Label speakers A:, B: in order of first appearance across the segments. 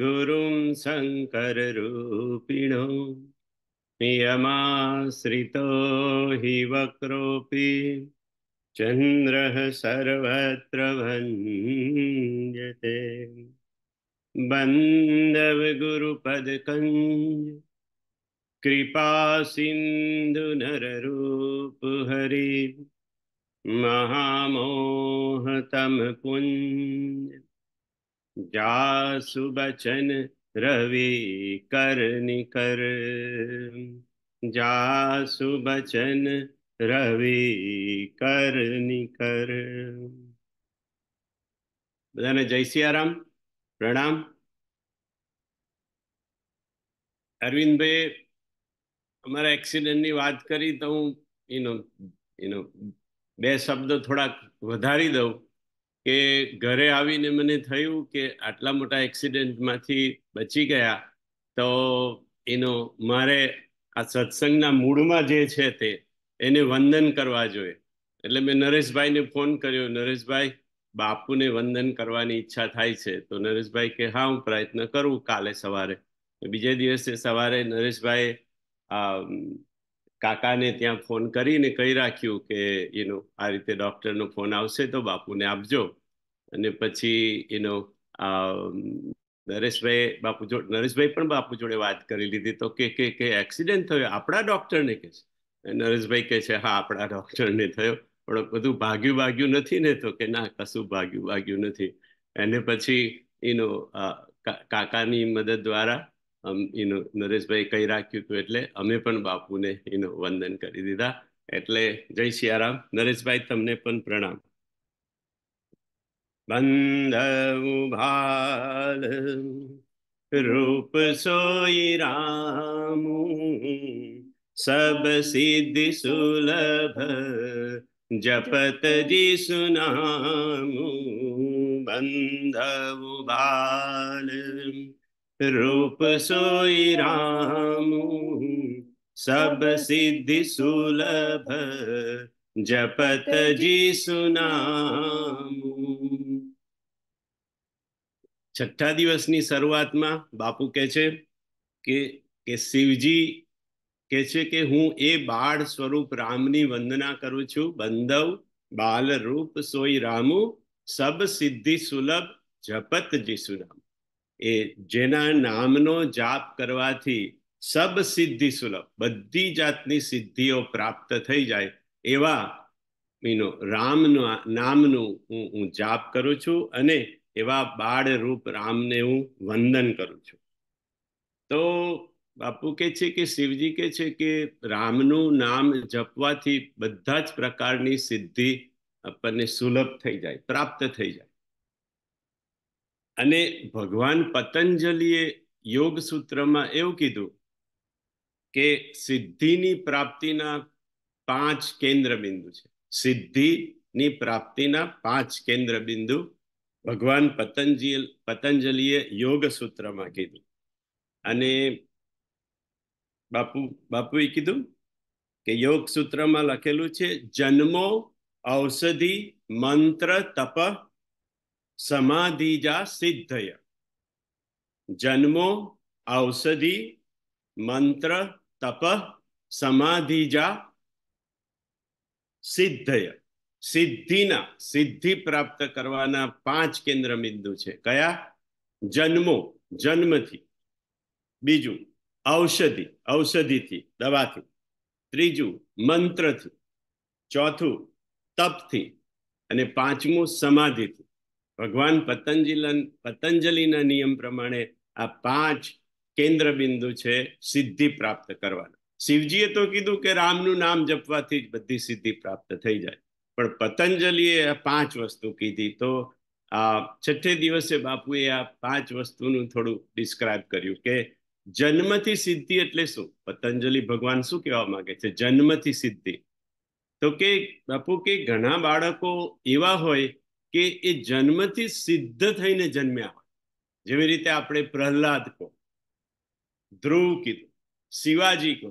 A: ગુરુમ શંકર રૂપિણો યમાશ્રિતો હિ વક્રોપી ચંદ્ર સર્વત્ર ભંજતે બંદવ ગુરુપદ કંજ કૃપા સિંધુ નર રૂપ હરિ મહામોહ તમ પુંજ જા बचन રવિ कर કર જા बचन રવિ કર નિકર બધાને જય સિયારામ પ્રણામ અરવિંદભાઈ અમારા એક્સિડન્ટની વાત કરી તો હું એનો એનો બે શબ્દ થોડાક વધારી દઉં કે ઘરે આવીને મને થયું કે આટલા મોટા એક્સિડન્ટમાંથી બચી ગયા તો એનો મારે આ સત્સંગના મૂળમાં જે છે તે એને વંદન કરવા જોઈએ એટલે મેં નરેશભાઈને ફોન કર્યો નરેશભાઈ બાપુને વંદન કરવાની ઈચ્છા થાય છે તો નરેશભાઈ કે હા હું પ્રયત્ન કરું કાલે સવારે બીજે દિવસે સવારે નરેશભાઈ કાકાને ત્યાં ફોન કરીને કહી રાખ્યું કે યુનો આ રીતે ડૉક્ટરનો ફોન આવશે તો બાપુને આપજો અને પછી યુનો નરેશભાઈ બાપુ જોડે નરેશભાઈ પણ બાપુ જોડે વાત કરી લીધી તો કે કે કે એક્સિડન્ટ થયો આપણા ડૉક્ટરને કહે છે નરેશભાઈ કહે છે હા આપણા ડૉક્ટરને થયો પણ બધું ભાગ્યું ભાગ્યું નથી ને તો કે ના કશું ભાગ્યું ભાગ્યું નથી એને પછી એનો કાકાની મદદ દ્વારા એનો નરેશભાઈ કહી રાખ્યું હતું એટલે અમે પણ બાપુને એનું વંદન કરી દીધા એટલે જય સિયારામ નરેશભાઈ તમને પણ પ્રણામ બંધવ ભાલ રૂપ સોઈ રામુ સબ સિદ્ધિ સુલભ જપત જપતજી સુનામુ બંધવ બાલ रूप सोई राम सब सिद्धि सुलभ जपत जी सुनाम છઠ્ઠા દિવસની શરૂઆતમાં બાપુ કે છે કે કે શિવજી કે છે કે હું એ બાળ સ્વરૂપ રામની વંદના કરું છું બંધવ બાલ રૂપ સોઈ રામુ સબ સિદ્ધિ સુલભ જપત જીસુ રામ એ જેના નામનો જાપ કરવાથી સબ સિદ્ધિ સુલભ બધી જાતની સિદ્ધિઓ પ્રાપ્ત થઈ જાય એવા મીનો રામનું નામનું હું હું જાપ કરું છું અને એવા બાળ રૂપ રામને હું વંદન કરું છું તો બાપુ કે છે કે શિવજી કે છે કે રામનું નામ જપવાથી બધા જ પ્રકારની સિદ્ધિ આપણને સુલભ થઈ જાય પ્રાપ્ત થઈ જાય અને ભગવાન પતંજલિએ યોગ સૂત્રમાં એવું કીધું કે સિદ્ધિની પ્રાપ્તિના પાંચ કેન્દ્ર બિંદુ છે સિદ્ધિની પ્રાપ્તિના પાંચ કેન્દ્ર બિંદુ ભગવાન પતંજલિ પતંજલિએ યોગ સૂત્રમાં કીધું અને બાપુ બાપુએ કીધું કે યોગ સૂત્રમાં લખેલું છે જન્મો ઔષધિ મંત્ર તપ સમાધિજા સિદ્ધય જન્મો ઔષધિ મંત્ર તપ સમાધિજા સિદ્ધય સિદ્ધિના સિદ્ધિ પ્રાપ્ત કરવાના પાંચ કેન્દ્ર બિંદુ છે કયા જન્મો જન્મથી બીજું ઔષધિ ઔષધિથી દવાથી ત્રીજું મંત્રથી ચોથું તપથી અને પાંચમું સમાધિથી ભગવાન પતંજલન પતંજલિના નિયમ પ્રમાણે આ પાંચ કેન્દ્ર બિંદુ છે સિદ્ધિ પ્રાપ્ત કરવાના શિવજીએ તો કીધું કે રામનું નામ જપવાથી જ બધી સિદ્ધિ પ્રાપ્ત થઈ જાય પણ પતંજલિએ આ પાંચ વસ્તુ કીધી તો આ છઠ્ઠે દિવસે બાપુએ આ પાંચ વસ્તુનું થોડું ડિસ્ક્રાઇબ કર્યું કે જન્મથી સિદ્ધિ એટલે શું પતંજલિ ભગવાન શું કહેવા માંગે છે જન્મથી સિદ્ધિ તો કે બાપુ કે ઘણા બાળકો એવા હોય કે એ જન્મથી સિદ્ધ થઈને જન્મ્યા હોય જેવી રીતે આપણે પ્રહલાદ કહો ધ્રુવ કીધું શિવાજી કહો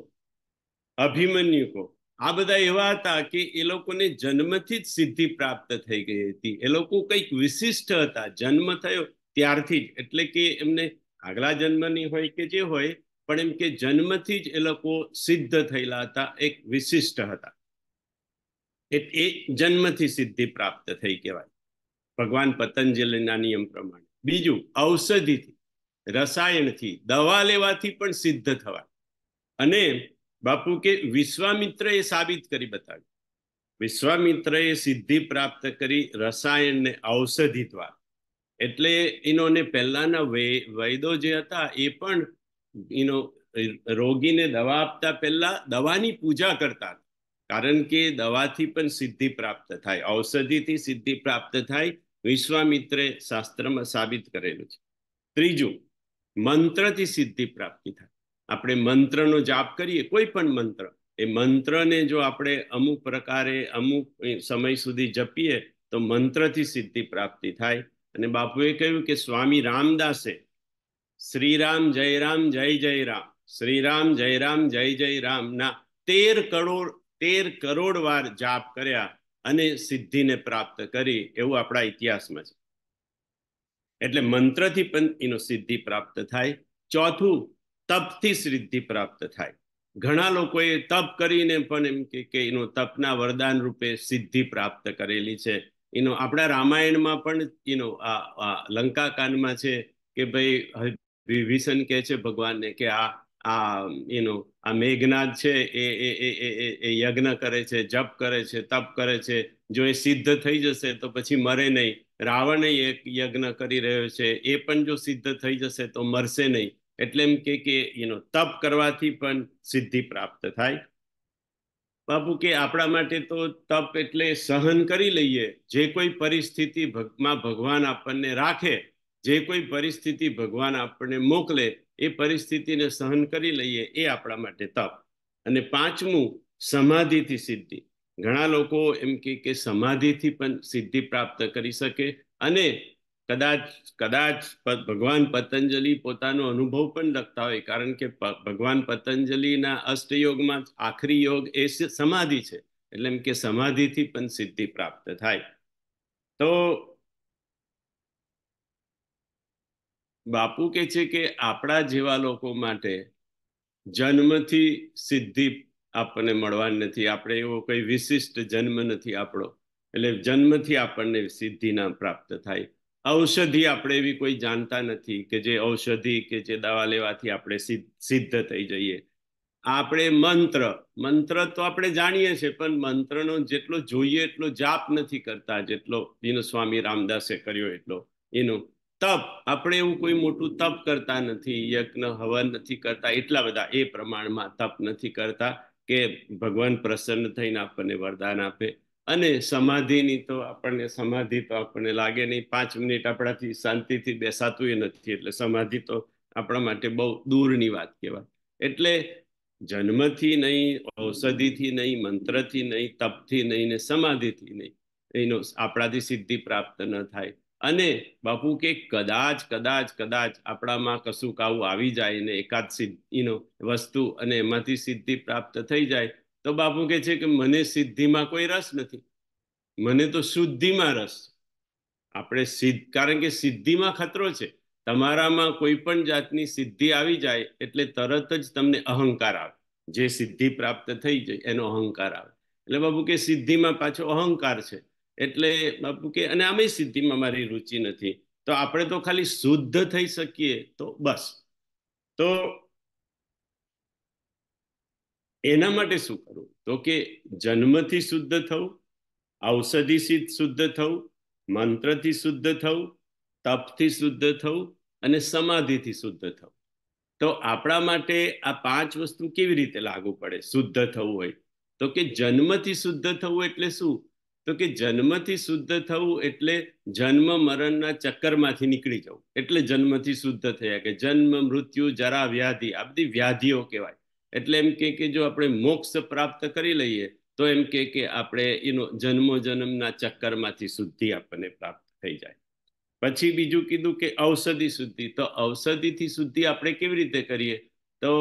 A: અભિમન્યુ કહો આ બધા એવા હતા કે એ લોકોને જન્મથી જ સિદ્ધિ પ્રાપ્ત થઈ ગઈ હતી એ લોકો કંઈક વિશિષ્ટ હતા જન્મ થયો ત્યારથી જ એટલે કે એમને આગલા જન્મની હોય કે જે હોય પણ એમ કે જન્મથી જ એ લોકો સિદ્ધ થયેલા હતા એક વિશિષ્ટ હતા એ જન્મથી સિદ્ધિ પ્રાપ્ત થઈ કહેવાય ભગવાન પતંજલિના નિયમ પ્રમાણે બીજું ઔષધિથી રસાયણથી દવા લેવાથી પણ સિદ્ધ થવા અને બાપુ કે વિશ્વામિત્ર એ સાબિત કરી બતાવ્યું વિશ્વામિત્ર એ સિદ્ધિ પ્રાપ્ત કરી રસાયણને ઔષધિ દ્વારા એટલે એનોને પહેલાના વૈદો જે હતા એ પણ એનો રોગીને દવા આપતા પહેલા દવાની પૂજા કરતા કારણ કે દવાથી પણ સિદ્ધિ પ્રાપ્ત થાય ઔષધિથી સિદ્ધિ પ્રાપ્ત થાય વિશ્વામિત્રે શાસ્ત્રમાં સાબિત કરેલું છે ત્રીજું મંત્રથી સિદ્ધિ પ્રાપ્તિ થાય આપણે મંત્રનો જાપ કરીએ કોઈ પણ મંત્ર એ મંત્રને જો આપણે અમુક પ્રકારે અમુક સમય સુધી જપીએ તો મંત્રથી સિદ્ધિ પ્રાપ્તિ થાય અને બાપુએ કહ્યું કે સ્વામી રામદાસે શ્રીરામ જય રામ જય જય રામ શ્રીરામ જય રામ જય જય રામ ના તેર કરોડ તેર કરોડ વાર જાપ કર્યા અને સિદ્ધિને પ્રાપ્ત કરી એવું આપણા ઇતિહાસમાં છે એટલે મંત્રથી પણ એનો સિદ્ધિ પ્રાપ્ત થાય ચોથું તપથી સિદ્ધિ પ્રાપ્ત થાય ઘણા લોકોએ તપ કરીને પણ એમ કે એનો તપના વરદાન રૂપે સિદ્ધિ પ્રાપ્ત કરેલી છે એનો આપણા રામાયણમાં પણ એનો આ લંકાકાંડમાં છે કે ભાઈ વિભીષણ કહે છે ભગવાનને કે આ આ યુનો આ મેઘનાથ છે એ એ એ એ એ યજ્ઞ કરે છે જપ કરે છે તપ કરે છે જો એ સિદ્ધ થઈ જશે તો પછી મરે નહીં રાવણ એક યજ્ઞ કરી રહ્યો છે એ પણ જો સિદ્ધ થઈ જશે તો મરશે નહીં એટલે એમ કે કે યુનો તપ કરવાથી પણ સિદ્ધિ પ્રાપ્ત થાય બાપુ કે આપણા માટે તો તપ એટલે સહન કરી લઈએ જે કોઈ પરિસ્થિતિમાં ભગવાન આપણને રાખે જે કોઈ પરિસ્થિતિ ભગવાન આપણને મોકલે એ પરિસ્થિતિને સહન કરી લઈએ એ આપણા માટે તપ અને પાંચમું સમાધિથી સિદ્ધિ ઘણા લોકો એમ કે કે સમાધિથી પણ સિદ્ધિ પ્રાપ્ત કરી શકે અને કદાચ કદાચ ભગવાન પતંજલિ પોતાનો અનુભવ પણ લખતા હોય કારણ કે ભગવાન પતંજલિના અષ્ટયોગમાં આખરી યોગ એ સમાધિ છે એટલે એમ કે સમાધિથી પણ સિદ્ધિ પ્રાપ્ત થાય તો બાપુ કે છે કે આપણા જેવા લોકો માટે જન્મથી સિદ્ધિ આપણને મળવાની નથી આપણે એવો કોઈ વિશિષ્ટ જન્મ નથી આપણો એટલે જન્મથી આપણને સિદ્ધિ ના પ્રાપ્ત થાય ઔષધિ આપણે એવી કોઈ જાણતા નથી કે જે ઔષધિ કે જે દવા લેવાથી આપણે સિદ્ધ થઈ જઈએ આપણે મંત્ર મંત્ર તો આપણે જાણીએ છીએ પણ મંત્રનો જેટલો જોઈએ એટલો જાપ નથી કરતા જેટલો એનો સ્વામી રામદાસે કર્યો એટલો એનું તપ આપણે એવું કોઈ મોટું તપ કરતા નથી યજ્ઞ હવન નથી કરતા એટલા બધા એ પ્રમાણમાં તપ નથી કરતા કે ભગવાન પ્રસન્ન થઈને આપણને વરદાન આપે અને સમાધિની તો આપણને સમાધિ તો આપણને લાગે નહીં પાંચ મિનિટ આપણાથી શાંતિથી બેસાતું એ નથી એટલે સમાધિ તો આપણા માટે બહુ દૂરની વાત કહેવાય એટલે જન્મથી નહીં ઔષધિથી નહીં મંત્રથી નહીં તપથી નહીં ને સમાધિથી નહીં એનો આપણાથી સિદ્ધિ પ્રાપ્ત ન થાય અને બાપુ કે કદાચ કદાચ કદાચ આપણામાં કશુંક આવું આવી જાય ને એકાદ સિદ્ધિનો વસ્તુ અને એમાંથી સિદ્ધિ પ્રાપ્ત થઈ જાય તો બાપુ કે છે કે મને સિદ્ધિમાં કોઈ રસ નથી મને તો શુદ્ધિમાં રસ આપણે સિદ્ધ કારણ કે સિદ્ધિમાં ખતરો છે તમારામાં કોઈ પણ જાતની સિદ્ધિ આવી જાય એટલે તરત જ તમને અહંકાર આવે જે સિદ્ધિ પ્રાપ્ત થઈ જાય એનો અહંકાર આવે એટલે બાપુ કે સિદ્ધિમાં પાછો અહંકાર છે એટલે બાપુ કે અને આમે સિદ્ધિમાં મારી રુચિ નથી તો આપણે તો ખાલી શુદ્ધ થઈ શકીએ તો બસ તો એના માટે શું કરવું તો કે જન્મથી શુદ્ધ થવું ઔષધિથી શુદ્ધ થવું મંત્રથી શુદ્ધ થવું તપથી શુદ્ધ થવું અને સમાધિથી શુદ્ધ થવું તો આપણા માટે આ પાંચ વસ્તુ કેવી રીતે લાગુ પડે શુદ્ધ થવું હોય તો કે જન્મથી શુદ્ધ થવું એટલે શું તો કે જન્મથી શુદ્ધ થવું એટલે જન્મ મરણના ચક્કરમાંથી નીકળી જવું એટલે જન્મથી શુદ્ધ થયા કે જન્મ મૃત્યુ જરા વ્યાધિ આ બધી વ્યાધિઓ કહેવાય એટલે એમ કે કે જો આપણે મોક્ષ પ્રાપ્ત કરી લઈએ તો એમ કે કે આપણે એનો જન્મો જન્મના ચક્કરમાંથી શુદ્ધિ આપણને પ્રાપ્ત થઈ જાય પછી બીજું કીધું કે ઔષધિ શુદ્ધિ તો ઔષધિથી શુદ્ધિ આપણે કેવી રીતે કરીએ તો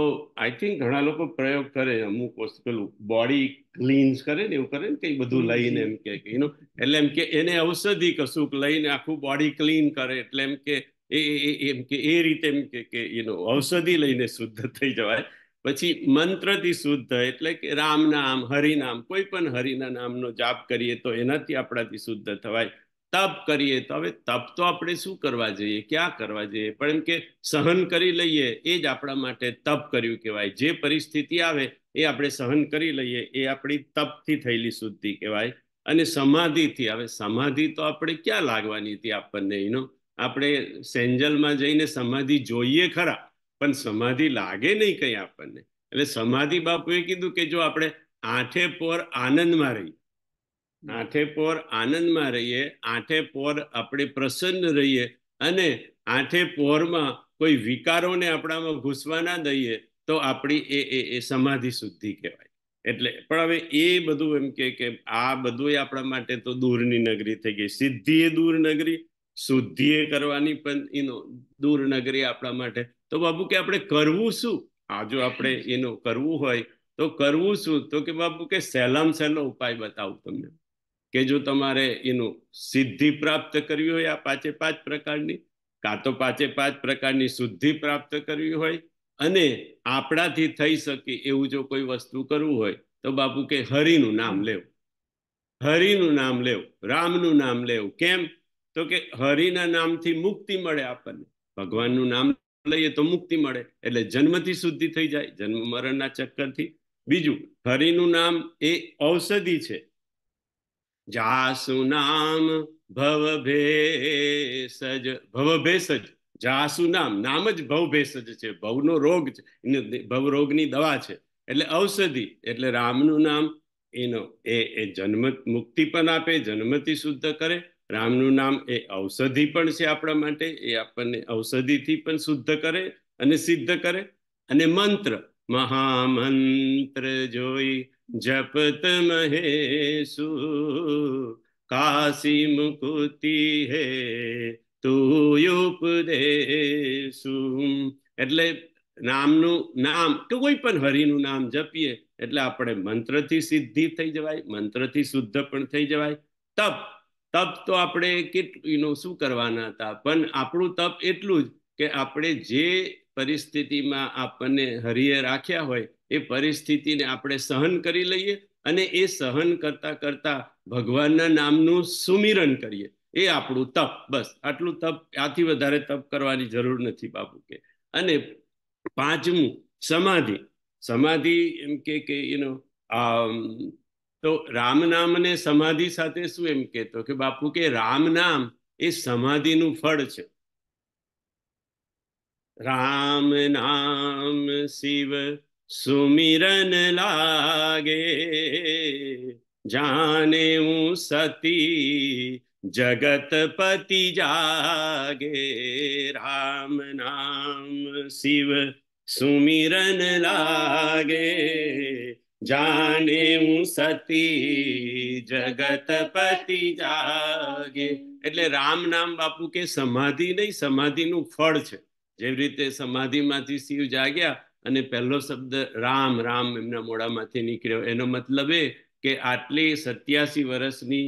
A: આઈ થિંક ઘણા લોકો પ્રયોગ કરે અમુક વસ્તુ પેલું બોડી ક્લીન્સ કરે ને એવું કરે ને કંઈ બધું લઈને એમ કે એનો એટલે એમ કે એને ઔષધિ કશુંક લઈને આખું બોડી ક્લીન કરે એટલે એમ કે એ એમ કે એ રીતે એમ કે કે એનો ઔષધિ લઈને શુદ્ધ થઈ જવાય પછી મંત્રથી શુદ્ધ એટલે કે રામ નામ હરિનામ કોઈ પણ હરિના નામનો જાપ કરીએ તો એનાથી આપણાથી શુદ્ધ થવાય તપ કરીએ તો હવે તપ તો આપણે શું કરવા જઈએ ક્યાં કરવા જઈએ પણ એમ કે સહન કરી લઈએ એ જ આપણા માટે તપ કર્યું કહેવાય જે પરિસ્થિતિ આવે એ આપણે સહન કરી લઈએ એ આપણી તપથી થયેલી શુદ્ધિ કહેવાય અને સમાધિથી હવે સમાધિ તો આપણે ક્યાં લાગવાની હતી આપણને એનો આપણે સેન્જલમાં જઈને સમાધિ જોઈએ ખરા પણ સમાધિ લાગે નહીં કંઈ આપણને એટલે સમાધિ બાપુએ કીધું કે જો આપણે આઠે પોર આનંદમાં રહીએ આઠે પોર આનંદમાં રહીએ આઠે પોર આપણે પ્રસન્ન રહીએ અને આઠે પોરમાં કોઈ વિકારોને આપણામાં ઘૂસવા ના દઈએ તો આપણી એ એ સમાધિ શુદ્ધિ કહેવાય એટલે પણ હવે એ બધું એમ કે કે આ બધું આપણા માટે તો દૂરની નગરી થઈ ગઈ સિદ્ધિ એ દૂર નગરી શુદ્ધિ એ કરવાની પણ એનો દૂર નગરી આપણા માટે તો બાબુ કે આપણે કરવું શું આ જો આપણે એનું કરવું હોય તો કરવું શું તો કે બાબુ કે સહેલામ સહેલો ઉપાય બતાવું તમને કે જો તમારે એનું સિદ્ધિ પ્રાપ્ત કરવી હોય આ પાંચે પાંચ પ્રકારની કાં તો પાંચે પાંચ પ્રકારની શુદ્ધિ પ્રાપ્ત કરવી હોય અને આપણાથી થઈ શકે એવું જો કોઈ વસ્તુ કરવું હોય તો બાપુ કે હરિનું નામ લેવું હરિનું નામ લેવું રામનું નામ લેવું કેમ તો કે હરિના નામથી મુક્તિ મળે આપણને ભગવાનનું નામ લઈએ તો મુક્તિ મળે એટલે જન્મથી શુદ્ધિ થઈ જાય જન્મ મરણના ચક્કરથી બીજું હરિનું નામ એ ઔષધિ છે જાસુ નામ ભવ ભેસજ ભવ ભેસજ જાસુ નામ નામ જ ભવ ભેસજ છે ભવનો રોગ છે રોગની દવા છે એટલે ઔષધિ એટલે રામનું નામ એનો એ એ જન્મ મુક્તિ પણ આપે જન્મથી શુદ્ધ કરે રામનું નામ એ ઔષધિ પણ છે આપણા માટે એ આપણને ઔષધિથી પણ શુદ્ધ કરે અને સિદ્ધ કરે અને મંત્ર મહામંત્ર જોઈ જપત जपत महेशु काशी मुकुति हे તુયુપદેશુ એટલે નામનું નામ કે કોઈ પણ હરિનું નામ જપીએ એટલે આપણે મંત્રથી સિદ્ધિ થઈ જવાય મંત્રથી શુદ્ધ પણ થઈ જવાય તપ તપ તો આપણે કેટલું શું કરવાના હતા પણ આપણું તપ એટલું જ કે આપણે જે પરિસ્થિતિમાં આપણને હરિએ રાખ્યા હોય એ પરિસ્થિતિને આપણે સહન કરી લઈએ અને એ સહન કરતા કરતા ભગવાનના નામનું સુમિરન કરીએ એ આપણું તપ બસ આટલું તપ આથી વધારે તપ કરવાની જરૂર નથી બાપુ કે અને પાંચમું સમાધિ સમાધિ એમ કે કે યુ તો રામ નામને સમાધિ સાથે શું એમ કહેતો કે બાપુ કે રામ નામ એ સમાધિનું ફળ છે રામ નામ શિવ सुमिरन लागे जाने सती जगतपति जागे राम नाम शिव सुमिरन लागे जाने सती જગતપતિ જાગે એટલે રામ નામ બાપુ કે સમાધિ નહીં સમાધિનું ફળ છે જેવી રીતે સમાધિમાંથી શિવ જાગ્યા અને પહેલો શબ્દ રામ રામ એમના મોઢામાંથી નીકળ્યો એનો મતલબ એ કે આટલી સત્યાસી વર્ષની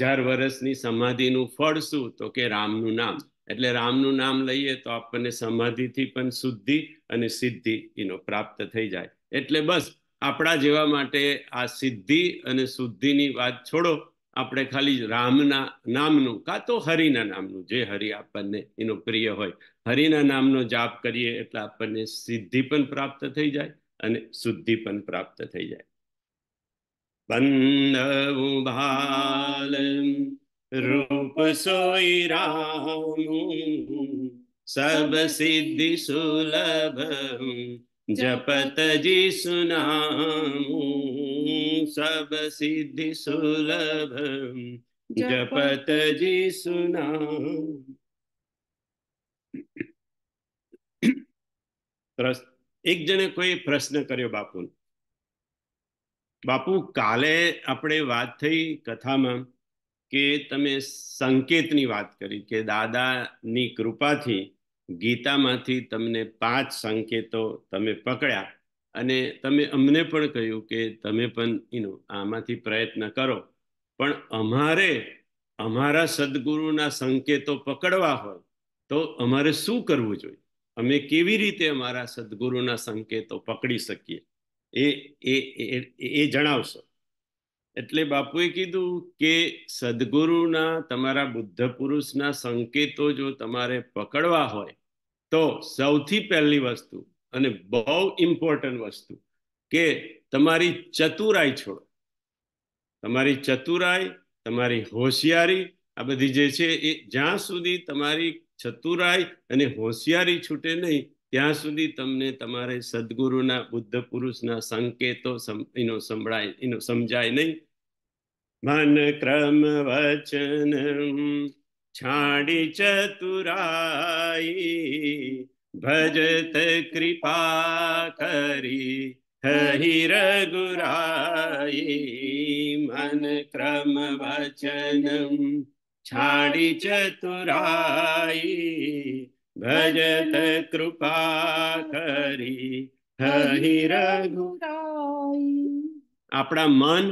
A: હજાર વર્ષની સમાધિનું ફળ શું તો કે રામનું નામ એટલે રામનું નામ લઈએ તો આપણને સમાધિથી પણ શુદ્ધિ અને સિદ્ધિ એનો પ્રાપ્ત થઈ જાય એટલે બસ આપણા જેવા માટે આ સિદ્ધિ અને શુદ્ધિની વાત છોડો આપણે ખાલી રામના નામનું કાં તો હરિના નામનું જે હરિ આપણને એનો પ્રિય હોય हरि नाम का जाप करिए એટલે આપર્ને સિદ્ધિ પણ પ્રાપ્ત થઈ જાય અને શુદ્ધિ પણ પ્રાપ્ત થઈ જાય બન્નમ્ ભાલમ રૂપ સોયરાહુમ્ સબ સિદ્ધિ સુલભમ્ જપત જીસુનામ્ સબ સિદ્ધિ સુલભમ્ જપત જીસુનામ્ એક જણે કોઈ પ્રશ્ન કર્યો બાપુને બાપુ કાલે આપણે વાત થઈ કથામાં કે તમે સંકેતની વાત કરી કે દાદાની કૃપાથી ગીતામાંથી તમને પાંચ સંકેતો તમે પકડ્યા અને તમે અમને પણ કહ્યું કે તમે પણ એનો આમાંથી પ્રયત્ન કરો પણ અમારે અમારા સદગુરુના સંકેતો પકડવા હોય તો અમારે શું કરવું જોઈએ અમે કેવી રીતે અમારા સદગુરુના સંકેતો પકડી શકીએ એ એ એ જણાવશો એટલે બાપુએ કીધું કે સદગુરુના તમારા બુદ્ધ પુરુષના સંકેતો જો તમારે પકડવા હોય તો સૌથી પહેલી વસ્તુ અને બહુ ઇમ્પોર્ટન્ટ વસ્તુ કે તમારી ચતુરાઈ છોડો તમારી ચતુરાઈ તમારી હોશિયારી આ બધી જે છે એ જ્યાં સુધી તમારી ચતુરાઈ અને હોશિયારી છૂટે નહીં ત્યાં સુધી તમને તમારે સદગુરુના બુદ્ધ પુરુષના સંકેતો એનો સંભળાય એનો સમજાય નહીં મન ક્રમ વચન છાડી ચતુરાઈ ભજત કૃપા કરી હરિ રઘુરાઈ મન ક્રમ વચન छाड़ी चतुराई भजत कृपा करी हरि रघुराई આપણા મન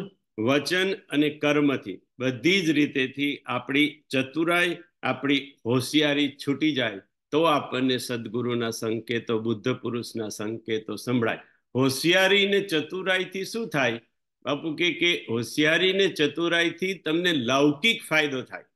A: વચન અને કર્મથી બધી જ રીતેથી આપણી ચતુરાઈ આપણી હોશિયારી છૂટી જાય તો આપણને સદગુરુના સંકેતો બુદ્ધ પુરુષના સંકેતો સંભળાય હોશિયારી ને ચતુરાઈથી શું થાય બાપુ કે હોશિયારી ને ચતુરાઈથી તમને લૌકિક ફાયદો થાય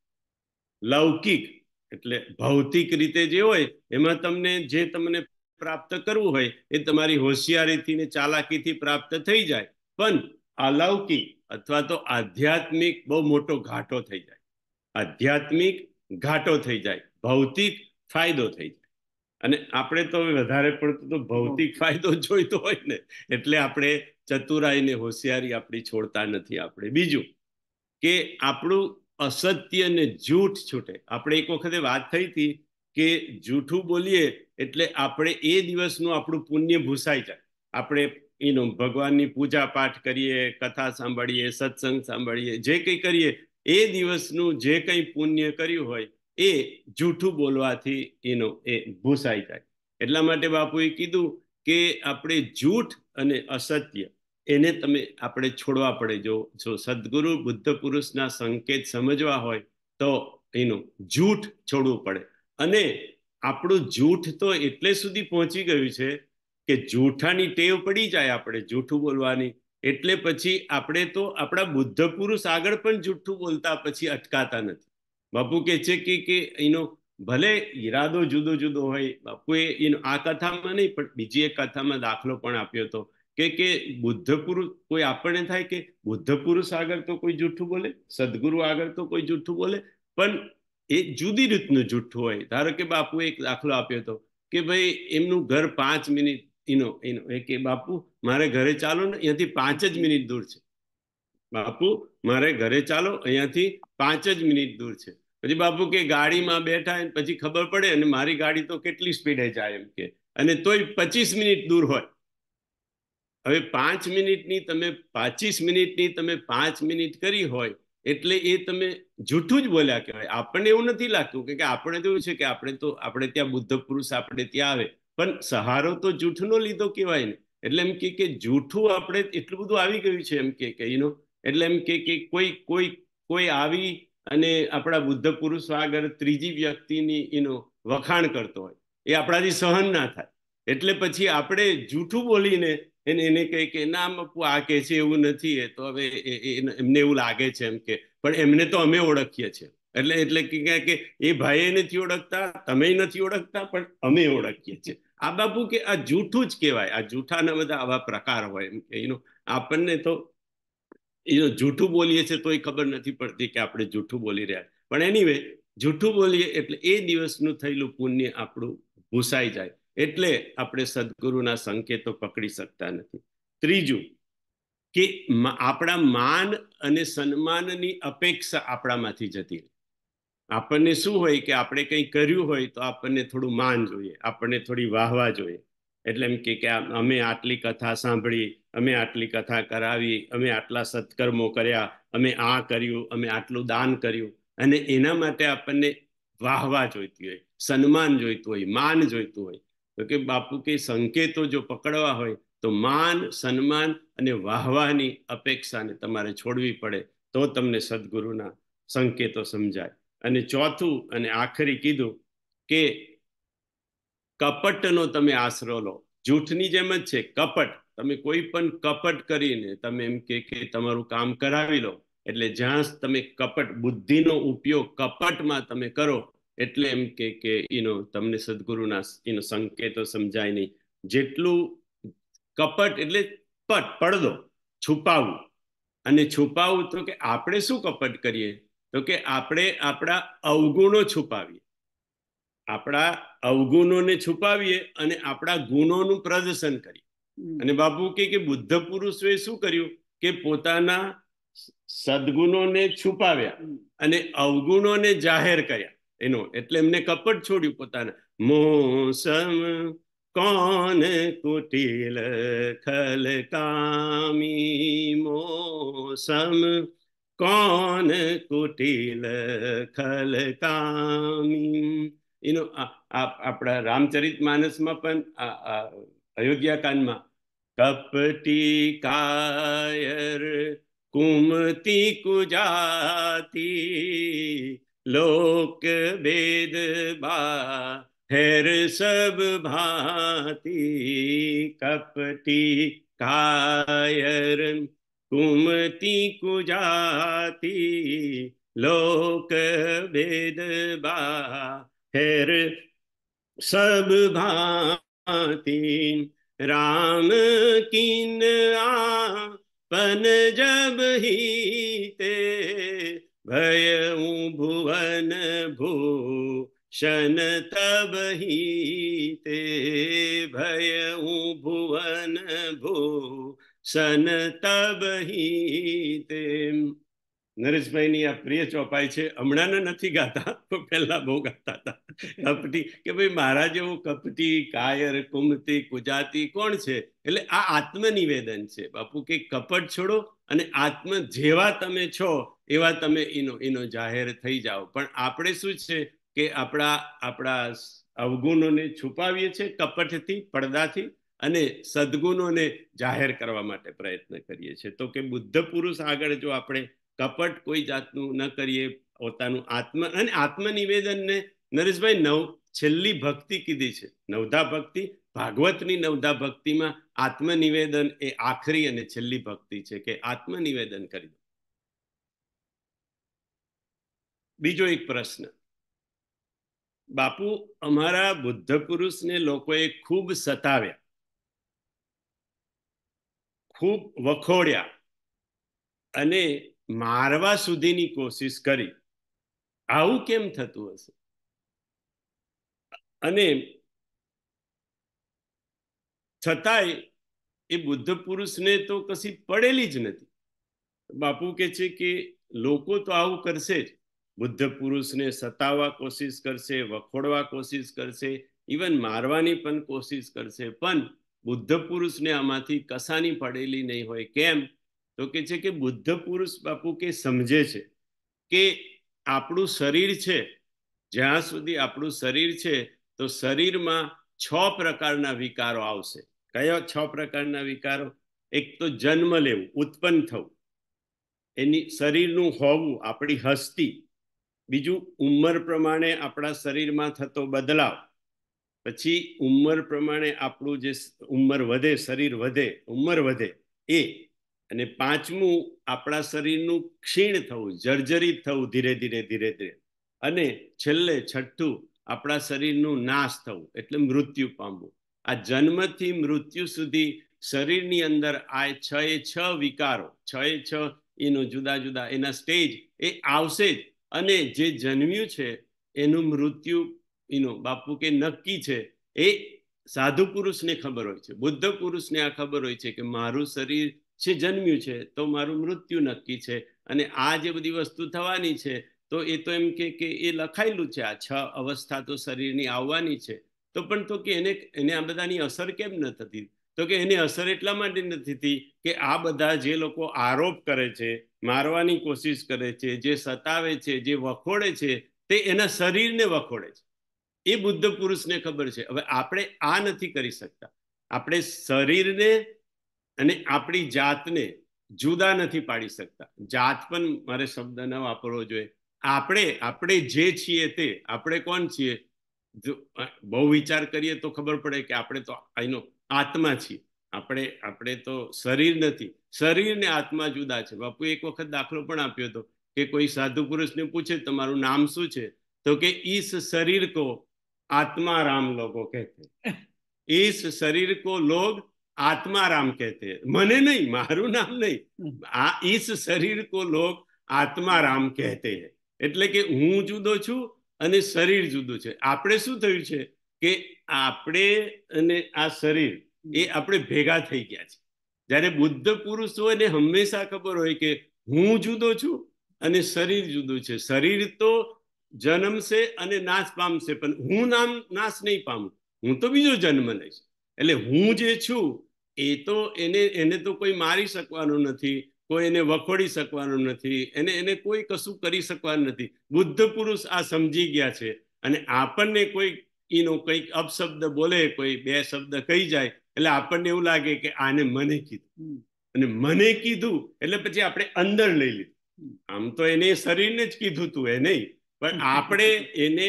A: લૌકિક એટલે ભૌતિક રીતે જે હોય એમાં તમને જે તમને પ્રાપ્ત કરવું હોય એ તમારી હોશિયારીથી ને ચાલાકીથી પ્રાપ્ત થઈ જાય પણ અલૌકિક અથવા તો આધ્યાત્મિક બહુ મોટો ઘાટો થઈ જાય આધ્યાત્મિક ઘાટો થઈ જાય ભૌતિક ફાયદો થઈ જાય અને આપણે તો વધારે પડતું તો ભૌતિક ફાયદો જોઈતો હોય ને એટલે આપણે ચતુરાઈને હોશિયારી આપણી છોડતા નથી આપણે બીજું કે આપણું અસત્ય ને જૂઠ છૂટે આપણે એક વખતે વાત થઈ હતી કે જૂઠું બોલીએ એટલે આપણે એ દિવસનું આપણું પુણ્ય ભૂસાઈ જાય આપણે એનો ભગવાનની પૂજા પાઠ કરીએ કથા સાંભળીએ સત્સંગ સાંભળીએ જે કંઈ કરીએ એ દિવસનું જે કંઈ પુણ્ય કર્યું હોય એ જૂઠું બોલવાથી એનો એ ભૂસાઈ જાય એટલા માટે બાપુએ કીધું કે આપણે જૂઠ અને અસત્ય એને તમે આપણે છોડવા પડે જો જો સદગુરુ બુદ્ધ પુરુષના સંકેત સમજવા હોય તો એનું જૂઠ છોડવું પડે અને આપણું જૂઠ તો એટલે સુધી પહોંચી ગયું છે કે જૂઠાની ટેવ પડી જાય આપણે જૂઠું બોલવાની એટલે પછી આપણે તો આપણા બુદ્ધ પુરુષ આગળ પણ જૂઠું બોલતા પછી અટકાતા નથી બાપુ કહે છે કે કે એનો ભલે ઈરાદો જુદો જુદો હોય બાપુએ એનો આ કથામાં નહીં પણ બીજી એક કથામાં દાખલો પણ આપ્યો હતો કે કે બુદ્ધ પુરુષ કોઈ આપણને થાય કે બુદ્ધ પુરુષ આગળ તો કોઈ જૂઠું બોલે સદગુરુ આગળ તો કોઈ જૂઠું બોલે પણ એ જુદી રીતનું જૂઠું હોય ધારો કે બાપુ એક દાખલો આપ્યો હતો કે ભાઈ એમનું ઘર પાંચ મિનિટ એનો એનો એ કે બાપુ મારે ઘરે ચાલો ને અહીંયાથી પાંચ જ મિનિટ દૂર છે બાપુ મારે ઘરે ચાલો અહીંયાથી પાંચ જ મિનિટ દૂર છે પછી બાપુ કે ગાડીમાં બેઠા પછી ખબર પડે અને મારી ગાડી તો કેટલી સ્પીડે જાય એમ કે અને તોય પચીસ મિનિટ દૂર હોય હવે પાંચ મિનિટની તમે પાંચીસ મિનિટની તમે પાંચ મિનિટ કરી હોય એટલે એ તમે જૂઠું જ બોલ્યા કહેવાય આપણને એવું નથી લાગતું કે આપણે તો એવું છે કે આપણે તો આપણે ત્યાં બુદ્ધ પુરુષ આપણે ત્યાં આવે પણ સહારો તો જૂઠનો લીધો કહેવાય ને એટલે એમ કે જૂઠું આપણે એટલું બધું આવી ગયું છે એમ કે એનો એટલે એમ કે કોઈ કોઈ કોઈ આવી અને આપણા બુદ્ધ પુરુષ આગળ ત્રીજી વ્યક્તિની એનો વખાણ કરતો હોય એ આપણાથી સહન ના થાય એટલે પછી આપણે જૂઠું બોલીને એને એને કહે કે નામ આ કે છે એવું નથી એ તો હવે એમને એવું લાગે છે એમ કે પણ એમને તો અમે ઓળખીએ છીએ એટલે એટલે કે એ ભાઈએ નથી ઓળખતા તમે નથી ઓળખતા પણ અમે ઓળખીએ છીએ આ બાપુ કે આ જૂઠું જ કહેવાય આ જૂઠાના બધા આવા પ્રકાર હોય એમ કે એનો આપણને તો એનો જૂઠું બોલીએ છીએ તોય ખબર નથી પડતી કે આપણે જૂઠું બોલી રહ્યા પણ એની જૂઠું બોલીએ એટલે એ દિવસનું થયેલું પુણ્ય આપણું ભૂસાઈ જાય એટલે આપણે સદગુરુના સંકેતો પકડી શકતા નથી ત્રીજું કે આપણા માન અને સન્માનની અપેક્ષા આપણામાંથી જતી આપણને શું હોય કે આપણે કંઈ કર્યું હોય તો આપણને થોડું માન જોઈએ આપણને થોડી વાહવા જોઈએ એટલે એમ કે અમે આટલી કથા સાંભળી અમે આટલી કથા કરાવી અમે આટલા સત્કર્મો કર્યા અમે આ કર્યું અમે આટલું દાન કર્યું અને એના માટે આપણને વાહવા જોઈતી હોય સન્માન જોઈતું હોય માન જોઈતું હોય તો કે બાપુ કે સંકેતો જો પકડવા હોય તો માન સન્માન અને વાહવાની અપેક્ષાને તમારે છોડવી પડે તો તમને સદગુરુના સંકેતો સમજાય અને ચોથું અને આખરી કીધું કે કપટનો તમે આશરો લો જૂઠની જેમ જ છે કપટ તમે કોઈ પણ કપટ કરીને તમે એમ કે કે તમારું કામ કરાવી લો એટલે જ્યાં તમે કપટ બુદ્ધિનો ઉપયોગ કપટમાં તમે કરો એટલે એમ કે કે ઈનો તમને સદગુરુના એનો સંકેતો સમજાય નહીં જેટલું કપટ એટલે પટ પડદો છુપાવવું અને છુપાવવું તો કે આપણે શું કપટ કરીએ તો કે આપણે આપણા અવગુણો છુપાવીએ આપણા અવગુણોને છુપાવીએ અને આપણા ગુણોનું પ્રદર્શન કરીએ અને બાપુ કે બુદ્ધ પુરુષોએ શું કર્યું કે પોતાના સદગુણોને છુપાવ્યા અને અવગુણોને જાહેર કર્યા इनो એટલે એમને કપટ છોડ્યું પોતાના મોસમ કોન કુટિલ ખલકામી મોસમ કોન કુટિલ ખલકામી ઇનો આપ આપડા રામચરિત માનસમાં પણ આ અયોઘ્યાકાનમાં કપટી કાયર કુંમતી કુજાતી लोक वेद बाहर सब भांति कपटी कायर कुमति कुजाती लोक वेद बाहर सब भांति राम किन आपन जब ही ते भयऊ भुवन भूषण तब ही ते भयऊ भुवन भूषण तब ही ते નરેશભાઈની આ પ્રિય ચોપાઈ છે હમણાંના નથી ગાતા પણ પહેલા બહુ ગાતા હતા કપટી કે ભાઈ મારા જેવું કપટી કાયર કુમતી કુજાતી કોણ છે એટલે આ આત્મનિવેદન છે બાપુ કે કપટ છોડો અને આત્મ જેવા તમે છો એવા તમે એનો એનો જાહેર થઈ જાઓ પણ આપણે શું છે કે આપણા આપણા અવગુણોને છુપાવીએ છીએ કપટથી પડદાથી અને સદગુણોને જાહેર કરવા માટે પ્રયત્ન કરીએ છીએ તો કે બુદ્ધ પુરુષ આગળ જો આપણે કપટ કોઈ જાતનું ન કરીએ પોતાનું આત્મ અને આત્મનિવેદનને નરેશભાઈ નવ છેલ્લી ભક્તિ કીધી છે નવધા ભક્તિ ભાગવતની નવધા ભક્તિમાં આત્મનિવેદન એ આખરી અને છેલ્લી ભક્તિ છે કે આત્મનિવેદન કરી દો બીજો એક પ્રશ્ન બાપુ અમારા બુદ્ધ પુરુષને લોકોએ ખૂબ સતાવ્યા ખૂબ વખોડ્યા અને મારવા સુધીની કોશિશ કરી આવું કેમ થતું હશે અને છતાંય એ બુદ્ધ પુરુષને તો કશી પડેલી જ નથી બાપુ કે છે કે લોકો તો આવું કરશે જ બુદ્ધ પુરુષને સતાવવા કોશિશ કરશે વખોડવા કોશિશ કરશે ઇવન મારવાની પણ કોશિશ કરશે પણ બુદ્ધ પુરુષને આમાંથી કસાની પડેલી નહીં હોય કેમ તો કે છે કે બુદ્ધ પુરુષ બાપુ કે સમજે છે કે આપણું શરીર છે જ્યાં સુધી આપણું શરીર છે તો શરીરમાં છ પ્રકારના વિકારો આવશે કયા છ પ્રકારના વિકારો એક તો જન્મ લેવું ઉત્પન્ન થવું એની શરીરનું હોવું આપણી હસ્તી બીજું ઉંમર પ્રમાણે આપણા શરીરમાં થતો બદલાવ પછી ઉંમર પ્રમાણે આપણું જે ઉંમર વધે શરીર વધે ઉંમર વધે એ અને પાંચમું આપણા શરીરનું ક્ષીણ થવું જર્જરિત થવું ધીરે ધીરે ધીરે ધીરે અને છેલ્લે છઠ્ઠું આપણા શરીરનું નાશ થવું એટલે મૃત્યુ પામવું આ જન્મથી મૃત્યુ સુધી શરીરની અંદર આ છ એ છ વિકારો છ એ છ એનો જુદા જુદા એના સ્ટેજ એ આવશે જ અને જે જન્મ્યું છે એનું મૃત્યુ એનું બાપુ કે નક્કી છે એ સાધુ પુરુષને ખબર હોય છે બુદ્ધ પુરુષને આ ખબર હોય છે કે મારું શરીર છે જન્મ્યું છે તો મારું મૃત્યુ નક્કી છે અને આ જે બધી વસ્તુ થવાની છે તો એ તો એમ કે કે એ લખાયેલું છે આ છ અવસ્થા તો શરીરની આવવાની છે તો પણ તો કે એને એને આ બધાની અસર કેમ ન થતી તો કે એની અસર એટલા માટે નથી થતી કે આ બધા જે લોકો આરોપ કરે છે મારવાની કોશિશ કરે છે જે સતાવે છે જે વખોડે છે તે એના શરીરને વખોડે છે એ બુદ્ધ પુરુષને ખબર છે હવે આપણે આ નથી કરી શકતા આપણે શરીરને અને આપણી જાતને જુદા નથી પાડી શકતા જાત પણ મારે શબ્દ ન વાપરવો જોઈએ આપણે આપણે જે છીએ તે આપણે કોણ છીએ બહુ વિચાર કરીએ તો ખબર પડે કે આપણે તો અહીંનો આત્મા છીએ આપણે આપણે તો શરીર નથી શરીર ને આત્મા જુદા છે બાપુ એક વખત દાખલો પણ આપ્યો હતો કે કોઈ સાધુ પુરુષને પૂછે તમારું નામ શું છે તો કે ઈસ શરીર કો આત્મા રામ લોકો કહેતે ઈસ શરીર કો લોગ आत्माराम કહેતે મને નહીં મારું નામ નહીં આ आ શરીર કો લોક लोग આત્મારામ કહેતે હે એટલે કે હું જુદો છું અને શરીર જુદું છે આપણે શું થયું છે કે આપણે અને આ શરીર એ આપણે ભેગા થઈ ગયા છે જ્યારે બુદ્ધ પુરુષ હોય ને હંમેશા ખબર હોય કે હું જુદો છું અને શરીર જુદું છે શરીર તો જન્મશે અને નાશ પામશે પણ હું નામ નાશ નહીં પામું હું તો બીજો જન્મ લઈશ એટલે હું જે છું એ તો એને એને તો કોઈ મારી શકવાનું નથી કોઈ એને વખોડી શકવાનું નથી એને એને કોઈ કશું કરી શકવાનું નથી બુદ્ધ પુરુષ આ સમજી ગયા છે અને આપણને કોઈ એનો કંઈક અપશબ્દ બોલે કોઈ બે શબ્દ કહી જાય એટલે આપણને એવું લાગે કે આને મને કીધું અને મને કીધું એટલે પછી આપણે અંદર લઈ લીધું આમ તો એને શરીરને જ કીધું તું એ નહીં પણ આપણે એને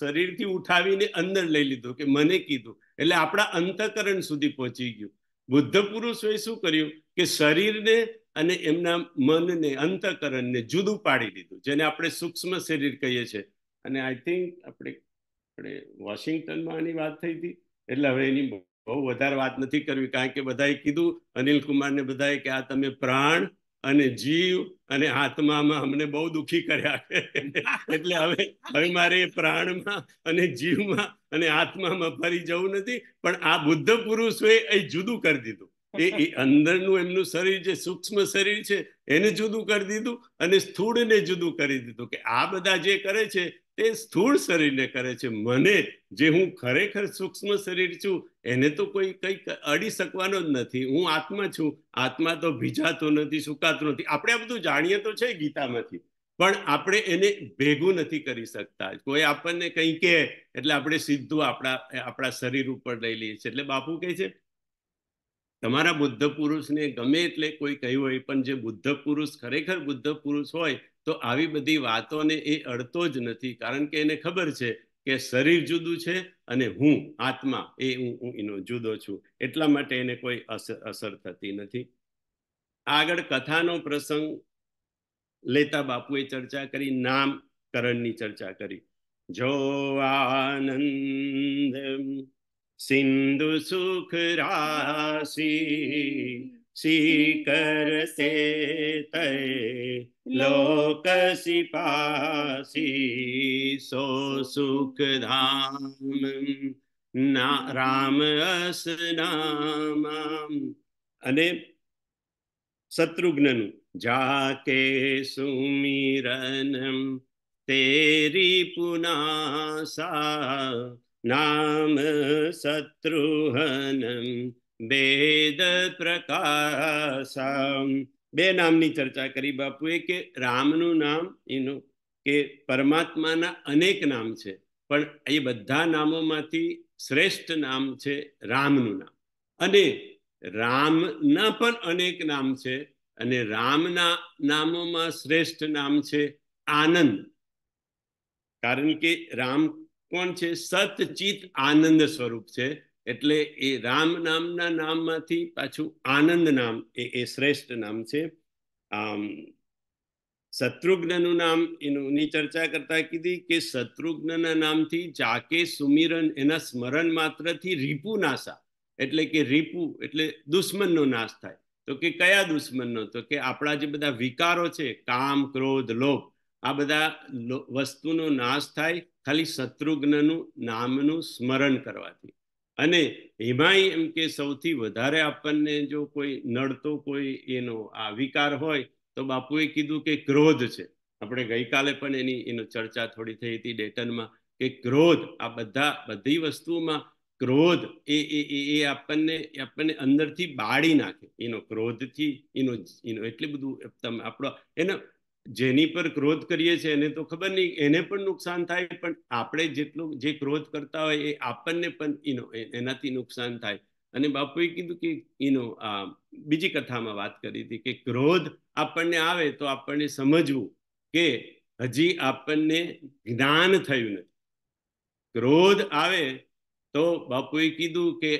A: શરીરથી ઉઠાવીને અંદર લઈ લીધું કે મને કીધું એટલે આપણા અંતકરણ સુધી પહોંચી ગયું બુદ્ધ પુરુષોએ શું કર્યું કે શરીરને અને એમના મનને અંતકરણને જુદું પાડી દીધું જેને આપણે સૂક્ષ્મ શરીર કહીએ છીએ અને આઈ થિંક આપણે આપણે વોશિંગ્ટનમાં આની વાત થઈ હતી એટલે હવે એની બહુ વધારે વાત નથી કરવી કારણ કે બધાએ કીધું અનિલ કુમારને બધાએ કે આ તમે પ્રાણ અને જીવ અને આત્મામાં અમને બહુ દુઃખી કર્યા એટલે હવે હવે મારે પ્રાણમાં અને જીવમાં અને આત્મામાં ફરી જવું નથી પણ આ બુદ્ધ પુરુષોએ એ જુદું કરી દીધું એ એ અંદરનું એમનું શરીર જે સૂક્ષ્મ શરીર છે એને જુદું કરી દીધું અને સ્થૂળને જુદું કરી દીધું કે આ બધા જે કરે છે તે સ્થૂળ શરીરને કરે છે મને જે હું ખરેખર સૂક્ષ્મ શરીર છું એને તો કોઈ કંઈ અડી શકવાનો જ નથી હું આત્મા છું આત્મા તો ભીજાતો નથી સુકાતો નથી આપણે આ બધું જાણીએ તો છે ગીતામાંથી પણ આપણે એને ભેગું નથી કરી શકતા કોઈ આપણને કંઈ કહે એટલે આપણે સીધું આપણા આપણા શરીર ઉપર લઈ લઈએ છીએ એટલે બાપુ કહે છે તમારા બુદ્ધ પુરુષને ગમે એટલે કોઈ કહ્યું હોય પણ જે બુદ્ધ પુરુષ ખરેખર બુદ્ધ પુરુષ હોય તો આવી બધી વાતોને એ અડતો જ નથી કારણ કે એને ખબર છે કે શરીર જુદું છે અને હું આત્મા એ હું એનો જુદો છું એટલા માટે એને કોઈ અસર થતી નથી આગળ કથાનો પ્રસંગ લેતા બાપુએ ચર્ચા કરી નામકરણની ચર્ચા કરી જો આનંદ સિંધુ સુખ રાશિ શિખર સે તય લોક સિપાસી સો સુખ ધામ ના રામ અસ નામ અને શત્રુઘ્નનું જાકે સુમિરન તેરી પુનાસા નામ શત્રુહનમ વેદ પ્રકાશમ બે નામની ચર્ચા કરી બાપુએ કે રામનું નામ એનું કે પરમાત્માના અનેક નામ છે પણ એ બધા નામોમાંથી શ્રેષ્ઠ નામ છે રામનું નામ અને રામના પણ અનેક નામ છે અને રામના નામોમાં શ્રેષ્ઠ નામ છે આનંદ કારણ કે રામ કોણ છે સતચિત આનંદ સ્વરૂપ છે એટલે એ રામ નામના નામમાંથી પાછું આનંદ નામ એ એ શ્રેષ્ઠ નામ છે આમ શત્રુઘ્નનું નામ એની ચર્ચા કરતા કીધી કે શત્રુઘ્નના નામથી જાકે સુમિરન એના સ્મરણ માત્રથી રીપુ નાશા એટલે કે રીપુ એટલે દુશ્મનનો નાશ થાય તો કે કયા દુશ્મનનો તો કે આપણા જે બધા વિકારો છે કામ ક્રોધ લોભ આ બધા વસ્તુનો નાશ થાય ખાલી શત્રુઘ્નનું નામનું સ્મરણ કરવાથી અને એમાંય એમ કે સૌથી વધારે આપણને જો કોઈ નડતો કોઈ એનો આ વિકાર હોય તો બાપુએ કીધું કે ક્રોધ છે આપણે ગઈકાલે પણ એની એનો ચર્ચા થોડી થઈ હતી ડેટનમાં કે ક્રોધ આ બધા બધી વસ્તુમાં ક્રોધ એ એ એ એ આપણને આપણને અંદરથી બાળી નાખે એનો ક્રોધથી એનો એનો એટલે બધું તમે આપણો એનો જેની પર ક્રોધ કરીએ છીએ એને તો ખબર નહીં એને પણ નુકસાન થાય પણ આપણે જેટલું જે ક્રોધ કરતા હોય એ આપણને પણ ઈનો એનાથી નુકસાન થાય અને બાપુએ કીધું કે ઈનો આ બીજી કથામાં વાત કરી હતી કે ક્રોધ આપણને આવે તો આપણને સમજવું કે હજી આપણને જ્ઞાન થયું નથી ક્રોધ આવે તો બાપુએ કીધું કે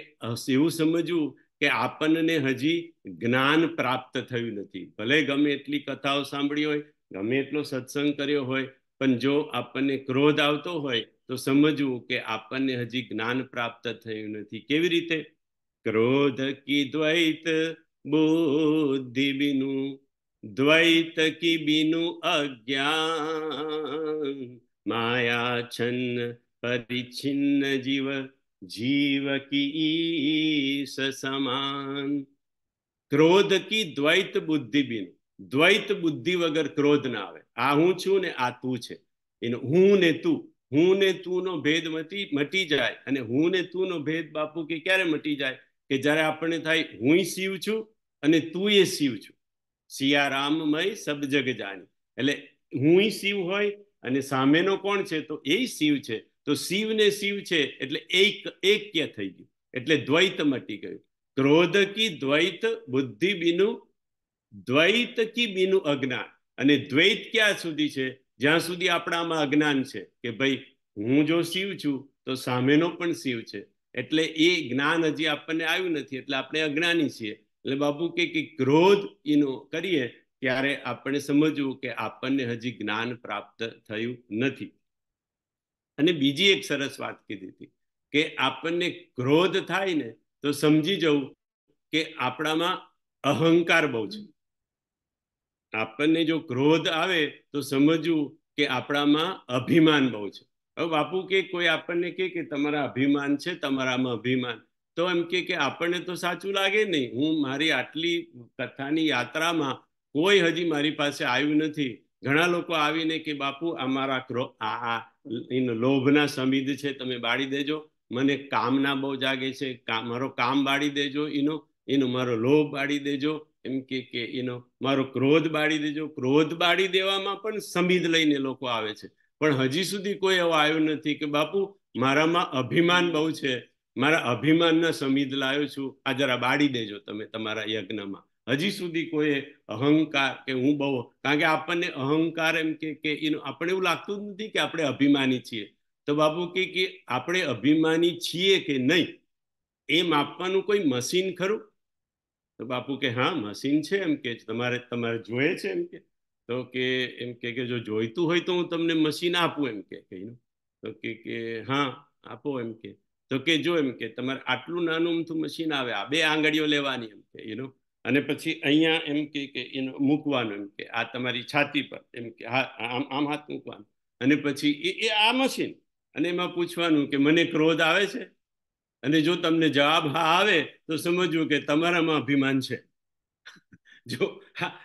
A: એવું સમજવું કે આપણને હજી જ્ઞાન પ્રાપ્ત થયું નથી ભલે ગમે એટલી કથાઓ સાંભળી હોય અમે એટલો સત્સંગ કર્યો હોય પણ જો આપણને ક્રોધ આવતો હોય તો સમજો કે આપણને હજી જ્ઞાન પ્રાપ્ત થયું નથી કેવી રીતે ક્રોધ કી દ્વૈત બુદ્ધિ વિનુ દ્વૈત કી બીનુ અજ્ઞા માયા છન પરિચિન્ન જીવ જીવ કી ઈશ સમાન ક્રોધ કી દ્વૈત બુદ્ધિ વિનુ દ્વૈત બુદ્ધિ વગર ક્રોધ ના આવે આ હું છું ને આ તું છે એનો હું ને તું હું ને તું નો ભેદ મટી મટી જાય અને હું ને તું નો ભેદ બાપુ કે ક્યારે મટી જાય કે જ્યારે આપણને થાય હું શિવ છું અને તું એ શિવ છું સિયારામમય સબ જગ જાણી એટલે હું શિવ હોય અને સામેનો કોણ છે તો એ શિવ છે તો શિવ ને શિવ છે એટલે એક એક્ય થઈ ગયું એટલે દ્વૈત મટી ગયું ક્રોધ કી દ્વૈત બુદ્ધિ બીનું દ્વૈત કી બીનું અજ્ઞાન અને દ્વૈત ક્યાં સુધી છે જ્યાં સુધી આપણામાં અજ્ઞાન છે કે ભાઈ હું જો શિવ છું તો સામેનો પણ શિવ છે એટલે એ જ્ઞાન હજી આપણને આવ્યું નથી એટલે આપણે અજ્ઞાની છીએ એટલે બાપુ કે ક્રોધ એનો કરીએ ત્યારે આપણે સમજવું કે આપણને હજી જ્ઞાન પ્રાપ્ત થયું નથી અને બીજી એક સરસ વાત કીધી હતી કે આપણને ક્રોધ થાય ને તો સમજી જવું કે આપણામાં અહંકાર બહુ છે આપણને જો ક્રોધ આવે તો સમજવું કે આપણામાં અભિમાન બહુ છે હવે બાપુ કે કોઈ આપણને કે કે તમારા અભિમાન છે તમારામાં અભિમાન તો એમ કે કે આપણને તો સાચું લાગે નહીં હું મારી આટલી કથાની યાત્રામાં કોઈ હજી મારી પાસે આવ્યું નથી ઘણા લોકો આવીને કે બાપુ અમારા ક્રો આ લોભના સમિધ છે તમે બાળી દેજો મને કામના બહુ જાગે છે મારો કામ બાળી દેજો એનો એનો મારો લોભ બાળી દેજો એમ કે કે એનો મારો ક્રોધ બાળી દેજો ક્રોધ બાળી દેવામાં પણ સમીદ લઈને લોકો આવે છે પણ હજી સુધી કોઈ એવો આવ્યો નથી કે બાપુ મારામાં અભિમાન બહુ છે મારા અભિમાનના સમીદ લાવ્યો છું આ જરા બાળી દેજો તમે તમારા યજ્ઞમાં હજી સુધી કોઈ અહંકાર કે હું બહુ કારણ કે આપણને અહંકાર એમ કે કે એનું આપણે એવું લાગતું જ નથી કે આપણે અભિમાની છીએ તો બાપુ કે આપણે અભિમાની છીએ કે નહીં એ માપવાનું કોઈ મશીન ખરું તો બાપુ કે હા મશીન છે એમ કે તમારે તમારે જોઈએ છે એમ કે તો કે એમ કે જો જોઈતું હોય તો હું તમને મશીન આપું એમ કે કહીનું તો કે કે હા આપો એમ કે તો કે જો એમ કે તમારે આટલું નાનું અમથું મશીન આવે આ બે આંગળીઓ લેવાની એમ કે યુનો અને પછી અહીંયા એમ કે કે એનો મૂકવાનું એમ કે આ તમારી છાતી પર એમ કે હા આમ આમ હાથ મૂકવાનું અને પછી એ આ મશીન અને એમાં પૂછવાનું કે મને ક્રોધ આવે છે અને જો તમને જવાબ હા આવે તો સમજવું કે તમારામાં અભિમાન છે જો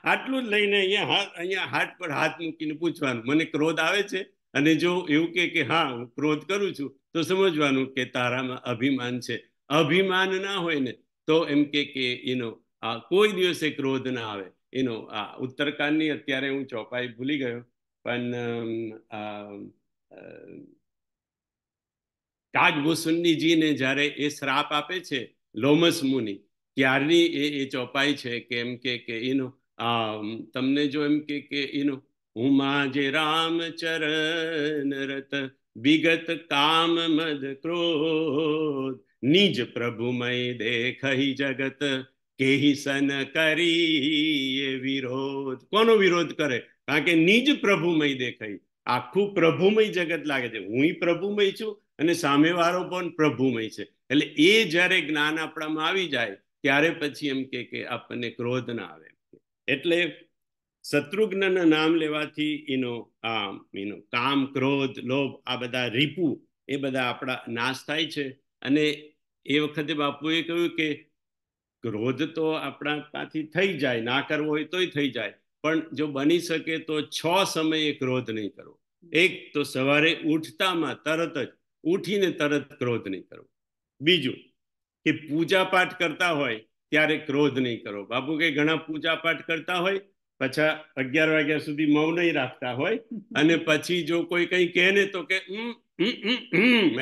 A: આટલું જ લઈને અહીંયા હાથ અહીંયા હાથ પર હાથ મૂકીને પૂછવાનું મને ક્રોધ આવે છે અને જો એવું કે કે હા હું ક્રોધ કરું છું તો સમજવાનું કે તારામાં અભિમાન છે અભિમાન ના હોય ને તો એમ કે કે એનો આ કોઈ દિવસે ક્રોધ ના આવે એનો આ ઉત્તરકાંડની અત્યારે હું ચોપાઈ ભૂલી ગયો પણ કાગભૂષુંડીજીને જ્યારે એ શ્રાપ આપે છે લોમસ મુનિ ત્યારની એ એ ચોપાઈ છે કે એમ કે એનો તમને જો એમ કે કે એનો ઉમા જે રામચરણ રત વિગત કામ મદ ક્રોધ નિજ પ્રભુમય દેખહી જગત કેહી સન કરી એ વિરોધ કોનો વિરોધ કરે કારણ કે નિજ પ્રભુમય દેખાય આખું પ્રભુમય જગત લાગે છે હું પ્રભુમય છું અને સામેવાળો પણ પ્રભુમય છે એટલે એ જ્યારે જ્ઞાન આપણામાં આવી જાય ત્યારે પછી એમ કે કે આપણને ક્રોધ ના આવે એટલે શત્રુઘ્નના નામ લેવાથી એનો આ એનો કામ ક્રોધ લોભ આ બધા રીપુ એ બધા આપણા નાશ થાય છે અને એ વખતે બાપુએ કહ્યું કે ક્રોધ તો આપણા આપણાથી થઈ જાય ના કરવો હોય તોય થઈ જાય પણ જો બની શકે તો છ સમયે ક્રોધ નહીં કરવો એક તો સવારે ઉઠતામાં તરત જ ઉઠીને તરત ક્રોધ નહીં કરવો બીજું કે પૂજા પાઠ કરતા હોય ત્યારે ક્રોધ નહીં કરો બાપુ કે ઘણા પૂજા પાઠ કરતા હોય પછા અગિયાર વાગ્યા સુધી મૌન રાખતા હોય અને પછી જો કોઈ કંઈ કહે ને તો કે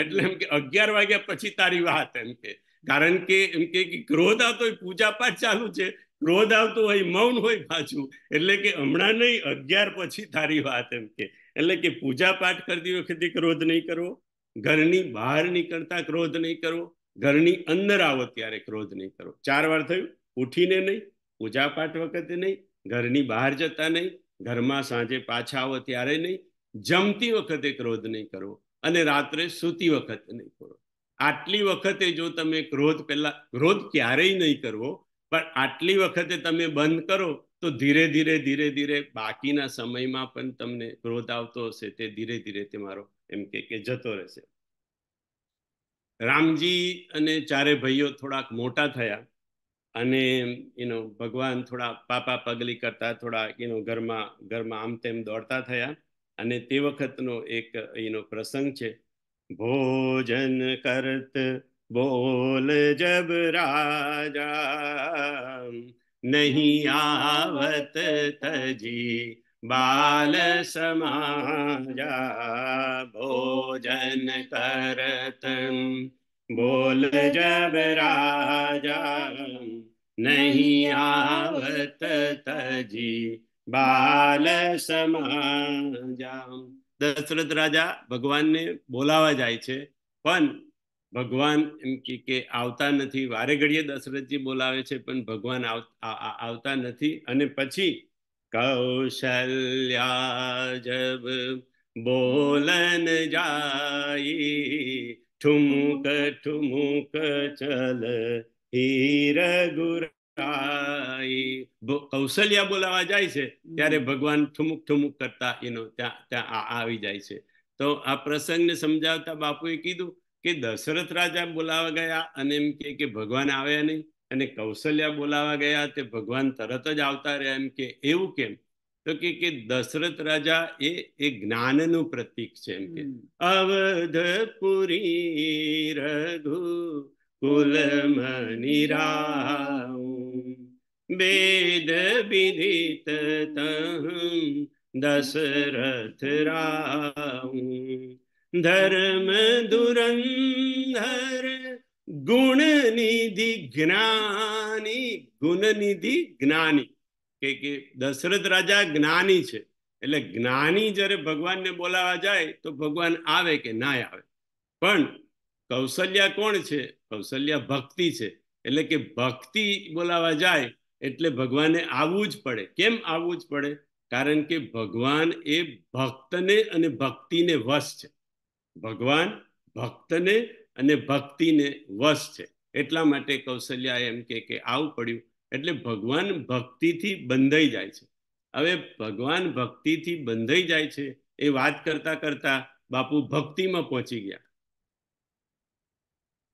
A: એટલે એમ કે અગિયાર વાગ્યા પછી તારી વાત એમ કે કારણ કે એમ કે ક્રોધ આવતો હોય પૂજા પાઠ ચાલુ છે ક્રોધ આવતો હોય મૌન હોય પાછું એટલે કે હમણાં નહીં અગિયાર પછી તારી વાત એમ કે એટલે કે પૂજા પાઠ કરતી વખતે ક્રોધ નહીં કરવો ઘરની બહાર નીકળતા ક્રોધ નહીં કરવો ઘરની અંદર આવો ત્યારે ક્રોધ નહીં કરો ચાર વાર થયું ઉઠીને નહીં પૂજાપાઠ વખતે નહીં ઘરની બહાર જતા નહીં ઘરમાં સાંજે પાછા આવો ત્યારે નહીં જમતી વખતે ક્રોધ નહીં કરવો અને રાત્રે સૂતી વખતે નહીં કરો આટલી વખતે જો તમે ક્રોધ પહેલા ક્રોધ ક્યારેય નહીં કરવો પણ આટલી વખતે તમે બંધ કરો તો ધીરે ધીરે ધીરે ધીરે બાકીના સમયમાં પણ તમને ક્રોધ આવતો હશે તે ધીરે ધીરે તમારો એમ કે જતો રહેશે રામજી અને ચારે ભાઈઓ થોડાક મોટા થયા અને એનો ભગવાન થોડા પાપા પગલી કરતા થોડા એનો ઘરમાં ઘરમાં આમ તેમ દોડતા થયા અને તે વખતનો એક એનો પ્રસંગ છે ભોજન કરત બોલ જબ રાજા નહીં આવત તજી बाल समाजा भोजन करत बोल जब राजा नहीं आवत तजी બાલ સમાજામ દશરથ રાજા ભગવાનને બોલાવા જાય છે પણ ભગવાન એમ કે આવતા નથી વારે ઘડીએ દશરથજી બોલાવે છે પણ ભગવાન આવતા નથી અને પછી कौशल्या जब बोलन जाई ठुमुक ठुमुक चल हीर ગુરાઈ કૌશલ્યા બોલાવા જાય છે ત્યારે ભગવાન ઠુમુક ઠુમુક કરતા એનો ત્યાં ત્યાં આવી જાય છે તો આ પ્રસંગને સમજાવતા બાપુએ કીધું કે દશરથ રાજા બોલાવા ગયા અને એમ કે ભગવાન આવ્યા નહીં અને કૌશલ્યા બોલાવા ગયા તે ભગવાન તરત જ આવતા રહ્યા એમ કે એવું કેમ તો કે કે દશરથ રાજા એ એક જ્ઞાનનું પ્રતીક છે એમ કે અવધપુરી રઘુ કુળ મનિરાવ દેદ બિदित તહ દશરથરાવ ધર્મ દુરंधर ગુણનિધિ જ્ઞાની ગુણનિધિ જ્ઞાની કે કે દશરથ રાજા જ્ઞાની છે એટલે જ્ઞાની જ્યારે ભગવાનને બોલાવા જાય તો ભગવાન આવે કે ના આવે પણ કૌશલ્યા કોણ છે કૌશલ્યા ભક્તિ છે એટલે કે ભક્તિ બોલાવા જાય એટલે ભગવાનને આવવું જ પડે કેમ આવવું જ પડે કારણ કે ભગવાન એ ભક્તને અને ભક્તિને વશ છે ભગવાન ભક્તને અને ભક્તિને વશ છે એટલા માટે કૌશલ્યા એમ કે આવું પડ્યું એટલે ભગવાન ભક્તિથી બંધાઈ જાય છે હવે ભગવાન ભક્તિથી બંધાઈ જાય છે એ વાત કરતા કરતા બાપુ ભક્તિમાં પહોંચી ગયા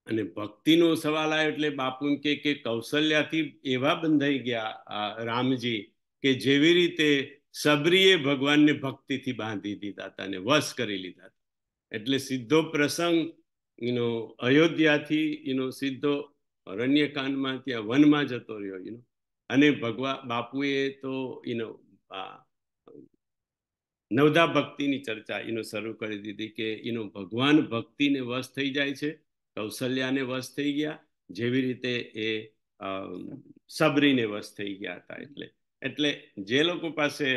A: અને ભક્તિનો સવાલ આવ્યો એટલે બાપુ કે કે કૌશલ્યાથી એવા બંધાઈ ગયા રામજી કે જેવી રીતે સબરીએ ભગવાનને ભક્તિથી બાંધી દીધા હતા અને વશ કરી લીધા હતા એટલે સીધો પ્રસંગ યુ અયોધ્યાથી યુ નો સીધો અરણ્યકાંડમાં ત્યાં વનમાં જતો રહ્યો યુ અને ભગવા બાપુએ તો યુ નો નવદા ભક્તિની ચર્ચા એનો શરૂ કરી દીધી કે એનો ભગવાન ભક્તિને વશ થઈ જાય છે કૌશલ્યાને વશ થઈ ગયા જેવી રીતે એ સબરીને વશ થઈ ગયા હતા એટલે એટલે જે લોકો પાસે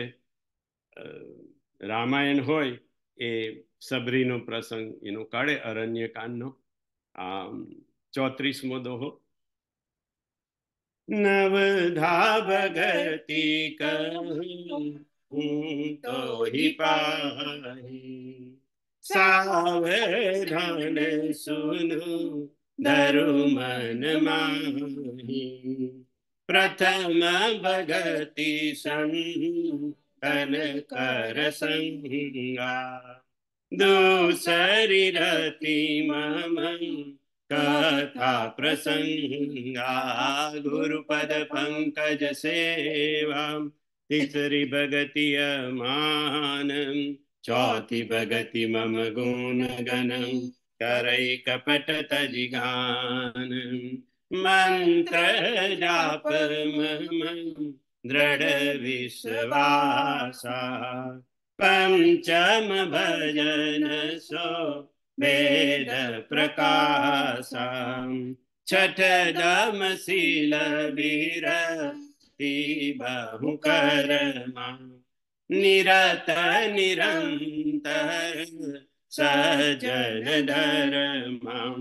A: રામાયણ હોય એ સબરીનો પ્રસંગ એનો કાળે અરણ્યકાંડનો ચોત્રીસમો દોહો નવધા ભગતી કહું તો હિ પાહી સાવધાન સુનું ધરુ મન માહી પ્રથમ ભગતી સંતન કર સંગા દુસરીરતિ મમ કથા પ્રસંગા ગુરુપદ પંકજ સેવા તિસરી ભગતિ માન ચોથી ભગતિ મમ ગુણ ગણ કરૈ કપટ તજિગાન મંત્ર જાપ મમ દ્રઢ વિશ્વાસા પંચમ ભજન સો વેદ પ્રકાશા છઠ દમ શીલ વીર બહુ કરમા નિરત નિરંતર સજન ધર્મા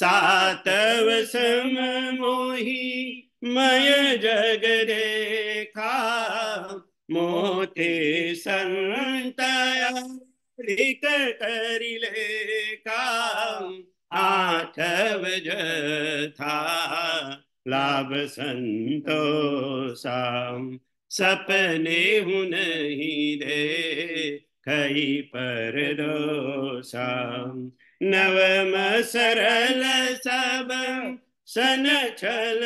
A: સાતવ સમ મોહી મય જગ દેખા मोते संतया लिख करिले काम आठव था लाभ संतोषाम सपने हु नहीं दे खई पर दोषाम नवम सरल सब सन छल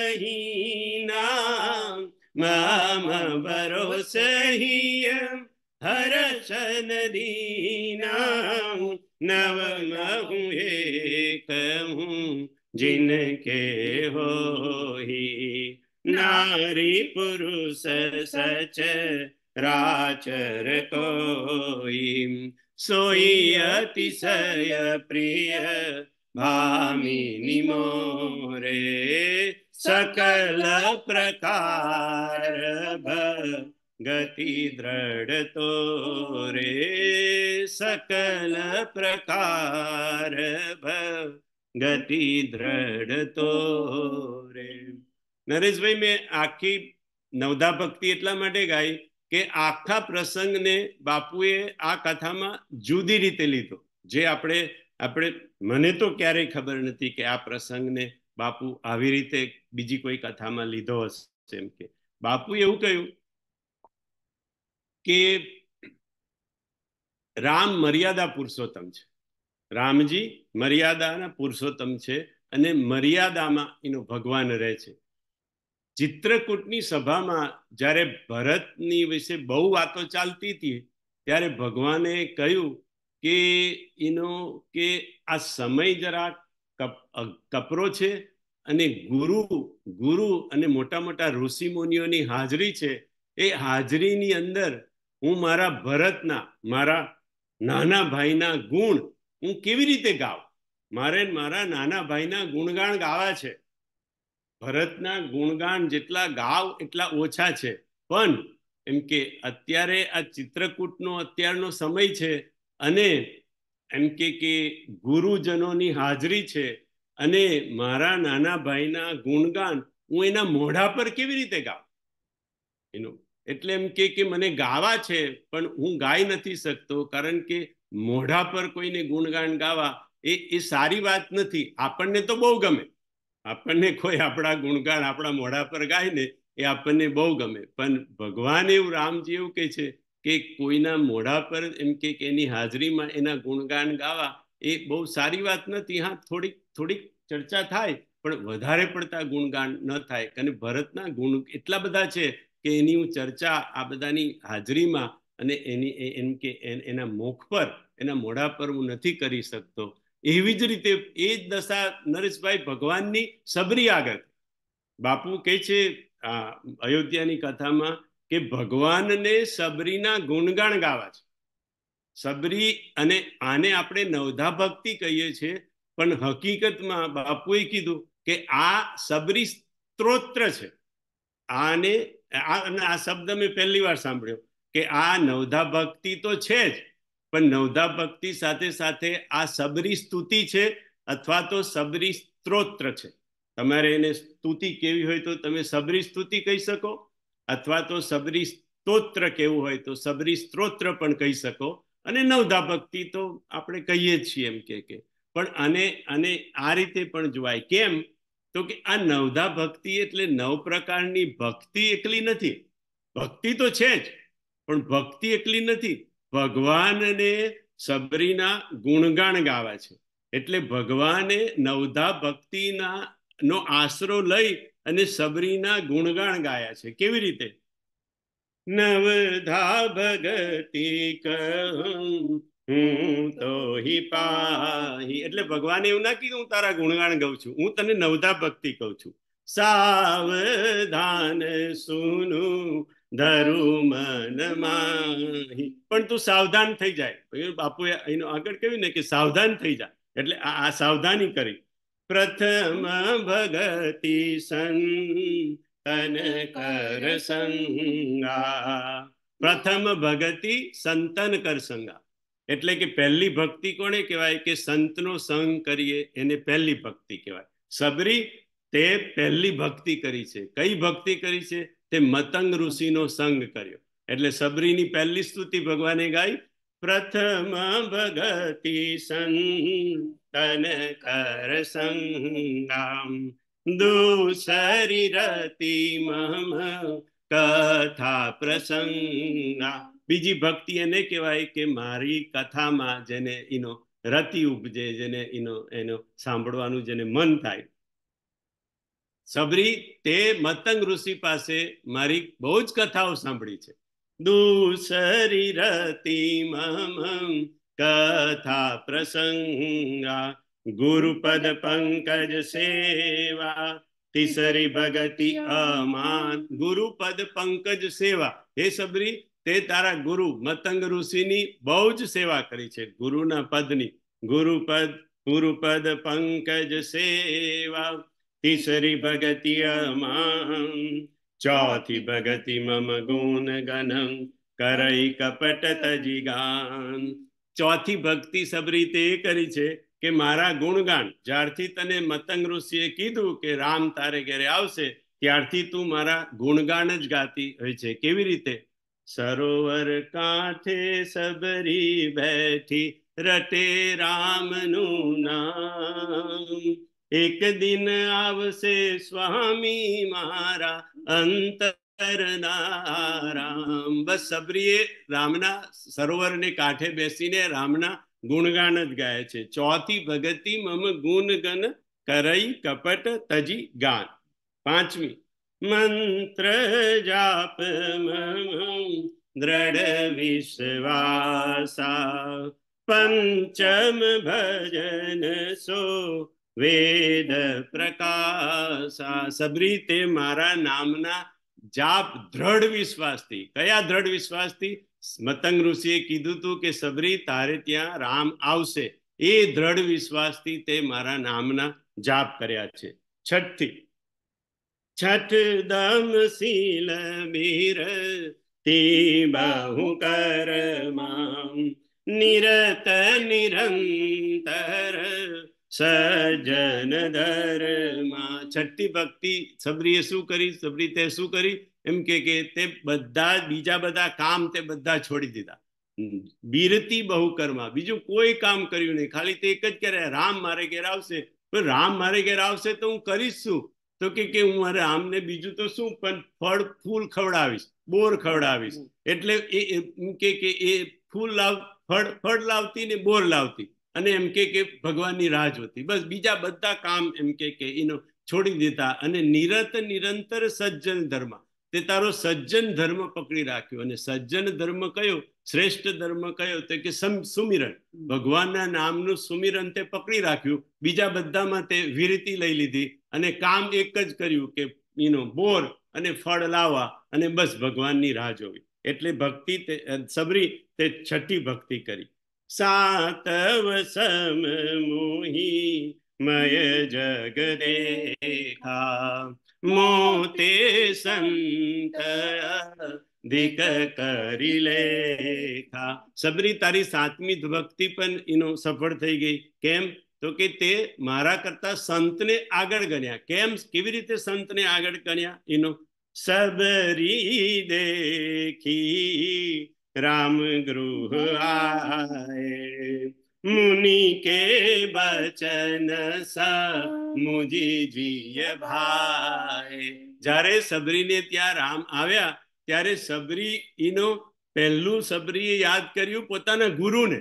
A: नाम माम भरोसहिय हरसन दीना नव महु एक हूँ जिनके हो ही नारी पुरुष सच राचर कोई सोई अतिशय प्रिय
B: भामिनी
A: मोरे સકલ પ્રકાર भगति दृढ़ तो रे सकल प्रकार भगति दृढ़ નરેશભાઈ મેં આખી નવધા ભક્તિ એટલા માટે ગાઈ કે આખા પ્રસંગને બાપુએ આ કથામાં જુદી રીતે લીધો જે આપણે આપણે મને તો ક્યારેય ખબર નથી કે આ પ્રસંગને બાપુ આવી રીતે બીજી કોઈ કથામાં લીધો હશે એમ કે બાપુ એવું કહ્યું કે રામ મર્યાદા પુરુષોત્તમ છે રામજી મર્યાદાના પુરુષોત્તમ છે અને મર્યાદામાં એનો ભગવાન રહે છે ચિત્રકૂટની સભામાં જ્યારે ભરતની વિશે બહુ વાતો ચાલતી હતી ત્યારે ભગવાને કહ્યું કે એનો કે આ સમય જરાક કપરો છે અને ગુરુ ગુરુ અને મોટા મોટા ઋષિમુનિઓની હાજરી છે એ હાજરીની અંદર હું મારા ભરતના મારા નાના ભાઈના ગુણ હું કેવી રીતે ગાઉં મારે મારા નાના ભાઈના ગુણગાન ગાવા છે ભરતના ગુણગાન જેટલા ગાવ એટલા ઓછા છે પણ એમ કે અત્યારે આ ચિત્રકૂટનો અત્યારનો સમય છે અને એમ કે કે ગુરુજનોની હાજરી છે અને મારા નાના ભાઈના ગુણગાન હું એના મોઢા પર કેવી રીતે ગાઉં એનું એટલે એમ કે કે મને ગાવા છે પણ હું ગાઈ નથી શકતો કારણ કે મોઢા પર કોઈને ગુણગાન ગાવા એ એ સારી વાત નથી આપણને તો બહુ ગમે આપણને કોઈ આપણા ગુણગાન આપણા મોઢા પર ગાય ને એ આપણને બહુ ગમે પણ ભગવાન એવું રામજી એવું કહે છે કે કોઈના મોઢા પર એમ કે એની હાજરીમાં એના ગુણગાન ગાવા એ બહુ સારી વાત નથી હા થોડીક થોડીક ચર્ચા થાય પણ વધારે પડતા ગુણગાન ન થાય અને ભરતના ગુણ એટલા બધા છે કે એની હું ચર્ચા આ બધાની હાજરીમાં અને એની એમ કે એના મુખ પર એના મોઢા પર હું નથી કરી શકતો એવી જ રીતે એ જ દશા નરેશભાઈ ભગવાનની સબરી આગળ બાપુ કે છે અયોધ્યાની કથામાં કે ભગવાનને સબરીના ગુણગાણ ગાવા છે સબરી અને આને આપણે નવધા ભક્તિ કહીએ છીએ પણ હકીકતમાં બાપુએ કીધું કે આ સબરી સ્ત્રોત્ર છે આને આ શબ્દ મેં પહેલી વાર સાંભળ્યો કે આ નવધા ભક્તિ તો છે જ પણ નવધા ભક્તિ સાથે સાથે આ સબરી સ્તુતિ છે અથવા તો સબરી સ્ત્રોત્ર છે તમારે એને સ્તુતિ કેવી હોય તો તમે સબરી સ્તુતિ કહી શકો અથવા તો સબરી સ્તોત્ર કેવું હોય તો સબરી સ્ત્રોત્ર પણ કહી શકો અને નવધા ભક્તિ તો આપણે કહીએ જ છીએ એમ કે કે પણ આને અને આ રીતે પણ જોવાય કેમ તો કે આ નવધા ભક્તિ એટલે નવ પ્રકારની ભક્તિ એકલી નથી ભક્તિ તો છે જ પણ ભક્તિ એકલી નથી ભગવાનને સબરીના ગુણગાન ગાવા છે એટલે ભગવાને નવધા ભક્તિના નો આશરો લઈ અને સબરીના ગુણગાણ ગાયા છે કેવી રીતે નવધા ભગતી કહું હું તો હિ પાહી એટલે ભગવાને એવું ના કીધું હું તારા ગુણગાણ ગઉં છું હું તને નવધા ભક્તિ કહું છું સાવધાન સુનું ધરું મન માહી પણ તું સાવધાન થઈ જાય બાપુએ એનો આગળ કહ્યું ને કે સાવધાન થઈ જા એટલે આ સાવધાની કરી प्रथम भगति संतन कर संगा प्रथम भगति संतन कर संगा એટલે કે પહેલી ભક્તિ કોને કહેવાય કે સંતનો સંગ કરીએ એને પહેલી ભક્તિ કહેવાય સબરી તે પહેલી ભક્તિ કરી છે કઈ ભક્તિ કરી છે તે મતંગ ઋષિનો સંગ કર્યો એટલે સબરીની પહેલી સ્તુતિ ભગવાન એ ગાઈ પ્રથમ ભગતિ સં तन कर संगाम दूसरी रति મમ કથા પ્રસંગા બીજી ભક્તિ એને કહેવાય કે મારી કથામાં જેને એનો રતિ ઉપજે જેને એનો એનો સાંભળવાનું જેને મન થાય સબરી તે મતંગ ઋષિ પાસે મારી બહુ જ કથાઓ સાંભળી છે દૂસરી રતિ મમ कथा प्रसंगा गुरुपद पंकज सेवा तिसरी भगती अमान गुरुपद पंकज સેવા હે સબરી તે તારા ગુરુ મતંગ ઋષિની બહુ જ સેવા કરી છે ગુરુના પદની ગુરુપદ ગુરુપદ પંકજ સેવા તીસરી ભગતિ અમાન ચોથી ભગતિ મમ ગુણ ગણ કરઈ કપટ તજિગાન ચોથી ભક્તિ સબરીતે એ કરી છે કે મારા ગુણગાન જ્યારથી તને મતંગ ઋષિએ કીધું કે રામ તારે ઘેરે આવશે ત્યારથી તું મારા ગુણગાન જ ગાતી હોય છે કેવી રીતે સરોવર કાંઠે સબરી બેઠી રટે રામનું નામ એક દિન આવશે સ્વામી મારા અંતર રામ બસ સબરીએ રામના સરોવરને કાંઠે બેસીને રામના ગુણગાન જ ગાય છે ચોથી ભગતિ મમ ગુણગન કરઈ કપટ તજી ગાન પાંચમી મંત્ર જાપ મમ દ્રઢ વિશ્વાસા પંચમ ભજન સો વેદ પ્રકાશા સબરી તે મારા નામના जाप दृढ़ विश्वास थी कया दृढ़ विश्वास थी मतंग ऋषि कीधु तू के सबरी तारे त्या राम आवशे ए दृढ़ विश्वास थी ते मारा नामना जाप करया छठ दम सील मीर ती बाहु कर निरत निरंतर સજન ધર્મા છઠ્ઠી ભક્તિ સબરીએ શું કરી સબરી તે શું કરી એમ કે તે બધા બીજા બધા કામ તે બધા છોડી દીધા બીરતી બહુકર્મા બીજું કોઈ કામ કર્યું નહીં ખાલી તે એક જ કરે રામ મારે ઘેર આવશે પણ રામ મારે ઘેર આવશે તો હું કરીશ શું તો કે કે હું મારે આમને બીજું તો શું પણ ફળ ફૂલ ખવડાવીશ બોર ખવડાવીશ એટલે એ કે એ ફૂલ લાવ ફળ ફળ લાવતી ને બોર લાવતી અને એમ કે ભગવાનની રાહ જોતી બસ બીજા બધા કામ એમ કે એનો છોડી દીધા અને નિરત નિરંતર સજ્જન ધર્મ તે તારો સજ્જન ધર્મ પકડી રાખ્યો અને સજ્જન ધર્મ કયો શ્રેષ્ઠ ધર્મ કયો તે કે સુમિરન ભગવાનના નામનું સુમિરન તે પકડી રાખ્યું બીજા બધામાં તે વિરતિ લઈ લીધી અને કામ એક જ કર્યું કે એનો બોર અને ફળ લાવવા અને બસ ભગવાનની રાહ જોવી એટલે ભક્તિ તે સબરી તે છઠ્ઠી ભક્તિ કરી सातव सम मोहि मय जग देखा मोते संत कर लेखा सबरी तारी सातमी भक्ति पर इनो सफल थी गई केम तो के ते मारा करता संत ने आग गण्या केम के रीते संत ने आग गणिया इनो सबरी देखी રામ ગૃહ आए मुनि के बचन सा મુજી જીય ભાઈ જ્યારે સબરીને ત્યાં રામ આવ્યા ત્યારે સબરી ઈનો પહેલું સબરીએ યાદ કર્યું પોતાના ગુરુને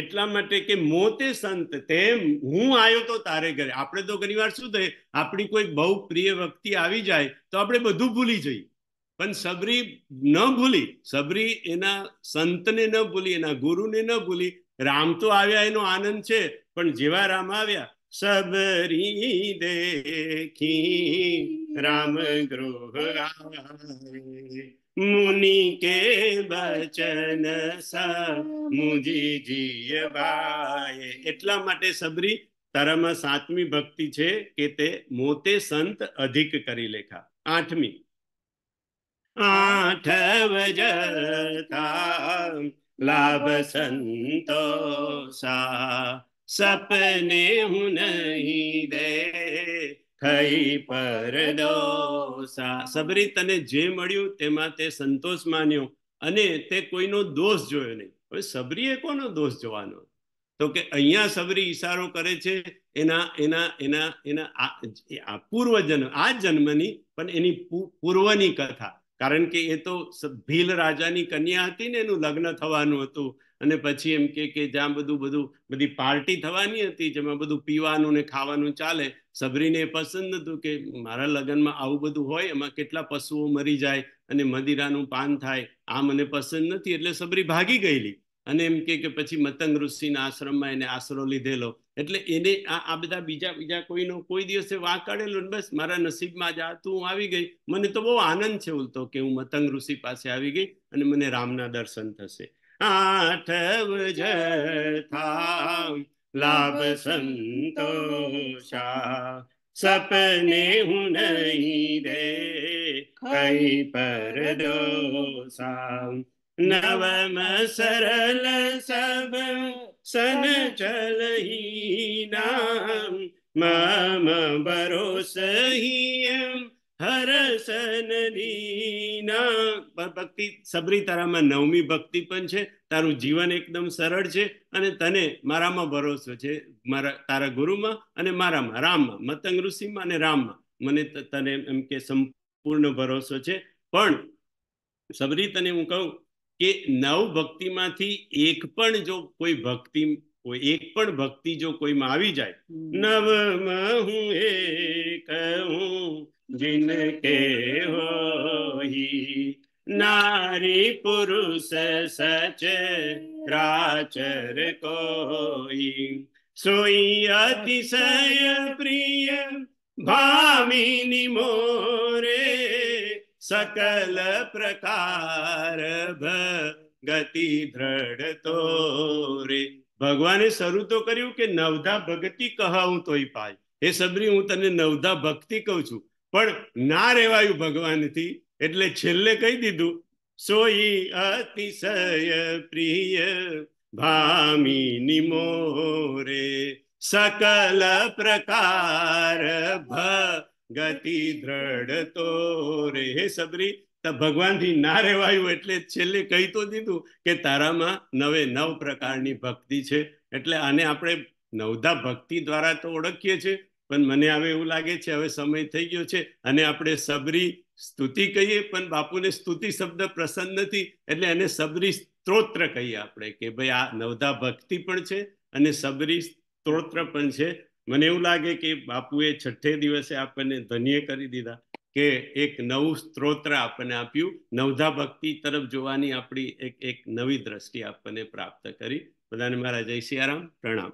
A: એટલા માટે કે મોતે સંત તેમ હું આવ્યો તો તારે ઘરે આપણે તો ઘણી વાર શું થાય આપણી કોઈ બહુ પ્રિય વ્યક્તિ આવી જાય તો આપણે બધું ભૂલી જઈએ પણ સબરી ન ભૂલી સબરી એના સંતને ન ભૂલી એના ગુરુને ન ભૂલી રામ તો આવ્યા એનો આનંદ છે પણ જેવા રામ આવ્યા સબરી દેખી રામ ગૃહ મુનિ કે બચન મુજી જીય ભાઈ એટલા માટે સબરી તારામાં સાતમી ભક્તિ છે કે તે મોતે સંત અધિક કરી લેખા આઠમી આઠવ જતા લાભ સંતોષા સપને હું નહીં દે થઈ પરદોષા સબરી તને જે મળ્યું તેમાં તે સંતોષ માન્યો અને તે કોઈનો દોષ જોયો નહીં હવે સબરીએ કોનો દોષ જોવાનો તો કે અહીંયા સબરી ઈશારો કરે છે એના એના એના એના આ પૂર્વ આ જન્મની પણ એની પૂર્વની કથા કારણ કે એ તો ભીલ રાજાની કન્યા હતી ને એનું લગ્ન થવાનું હતું અને પછી એમ કે કે જ્યાં બધું બધું બધી પાર્ટી થવાની હતી જેમાં બધું પીવાનું ને ખાવાનું ચાલે સબરીને એ પસંદ હતું કે મારા લગ્નમાં આવું બધું હોય એમાં કેટલા પશુઓ મરી જાય અને મદિરાનું પાન થાય આ મને પસંદ નથી એટલે સબરી ભાગી ગયેલી અને એમ કે પછી મતંગ ઋષિના આશ્રમમાં એને આશરો લીધેલો એટલે એને આ બધા બીજા બીજા કોઈનો કોઈ દિવસે વાંકાળેલો બસ મારા નસીબમાં જ હતું હું આવી ગઈ મને તો બહુ આનંદ છે ઉલતો કે હું મતંગ ઋષિ પાસે આવી ગઈ અને મને રામના દર્શન થશે આઠ લાભ સંતોષા સપને હું નહીં રે કઈ પર દોસા नवम सरल सब सन चलहीना मम भरोसहीयम હરસન રીના ભક્તિ સબરી તારામાં નવમી ભક્તિ પણ છે તારું જીવન એકદમ સરળ છે અને તને મારામાં ભરોસો છે મારા તારા ગુરુમાં અને મારામાં રામમાં મતંગ ઋષિમાં અને રામમાં મને તને એમ કે સંપૂર્ણ ભરોસો છે પણ સબરી તને હું કહું કે નવ ભક્તિમાંથી એક પણ જો કોઈ ભક્તિ કોઈ એક પણ ભક્તિ જો કોઈમાં આવી જાય નવ હું એક હું जिनके हो नारी पुरुष सच प्राचर कोई सोई अतिशय प्रिय भामिनी मोरे સકલ પ્રકાર ભગતિ દ્રઢતો રે ભગવાને શરૂ તો કર્યું કે નવધા ભગતિ કહાવું તોય પાય હે સબરી હું તને નવધા ભક્તિ કહું છું પણ ના રેવાયું ભગવાનથી એટલે છેલ્લે કહી દીધું સોઈ અતિશય પ્રિય ભામિની મોરે સકલ પ્રકાર ભ ગતિ દ્રઢ તો રે હે સબરી ભગવાનથી ના રહેવાયું એટલે છેલ્લે કહી તો દીધું કે તારામાં નવે નવ પ્રકારની ભક્તિ છે એટલે આને આપણે નવધા ભક્તિ દ્વારા તો ઓળખીએ છીએ પણ મને હવે એવું લાગે છે હવે સમય થઈ ગયો છે અને આપણે સબરી સ્તુતિ કહીએ પણ બાપુને સ્તુતિ શબ્દ પ્રસન્ન નથી એટલે એને સબરી સ્ત્રોત્ર કહીએ આપણે કે ભાઈ આ નવધા ભક્તિ પણ છે અને સબરી સ્ત્રોત્ર પણ છે મને એવું લાગે કે બાપુએ છઠ્ઠે દિવસે આપણને ધન્ય કરી દીધા કે એક નવું સ્ત્રોત્ર આપણને આપ્યું નવધા ભક્તિ તરફ જોવાની આપણી એક એક નવી દ્રષ્ટિ આપણને પ્રાપ્ત કરી બધાને મારા જય સિયારામ પ્રણામ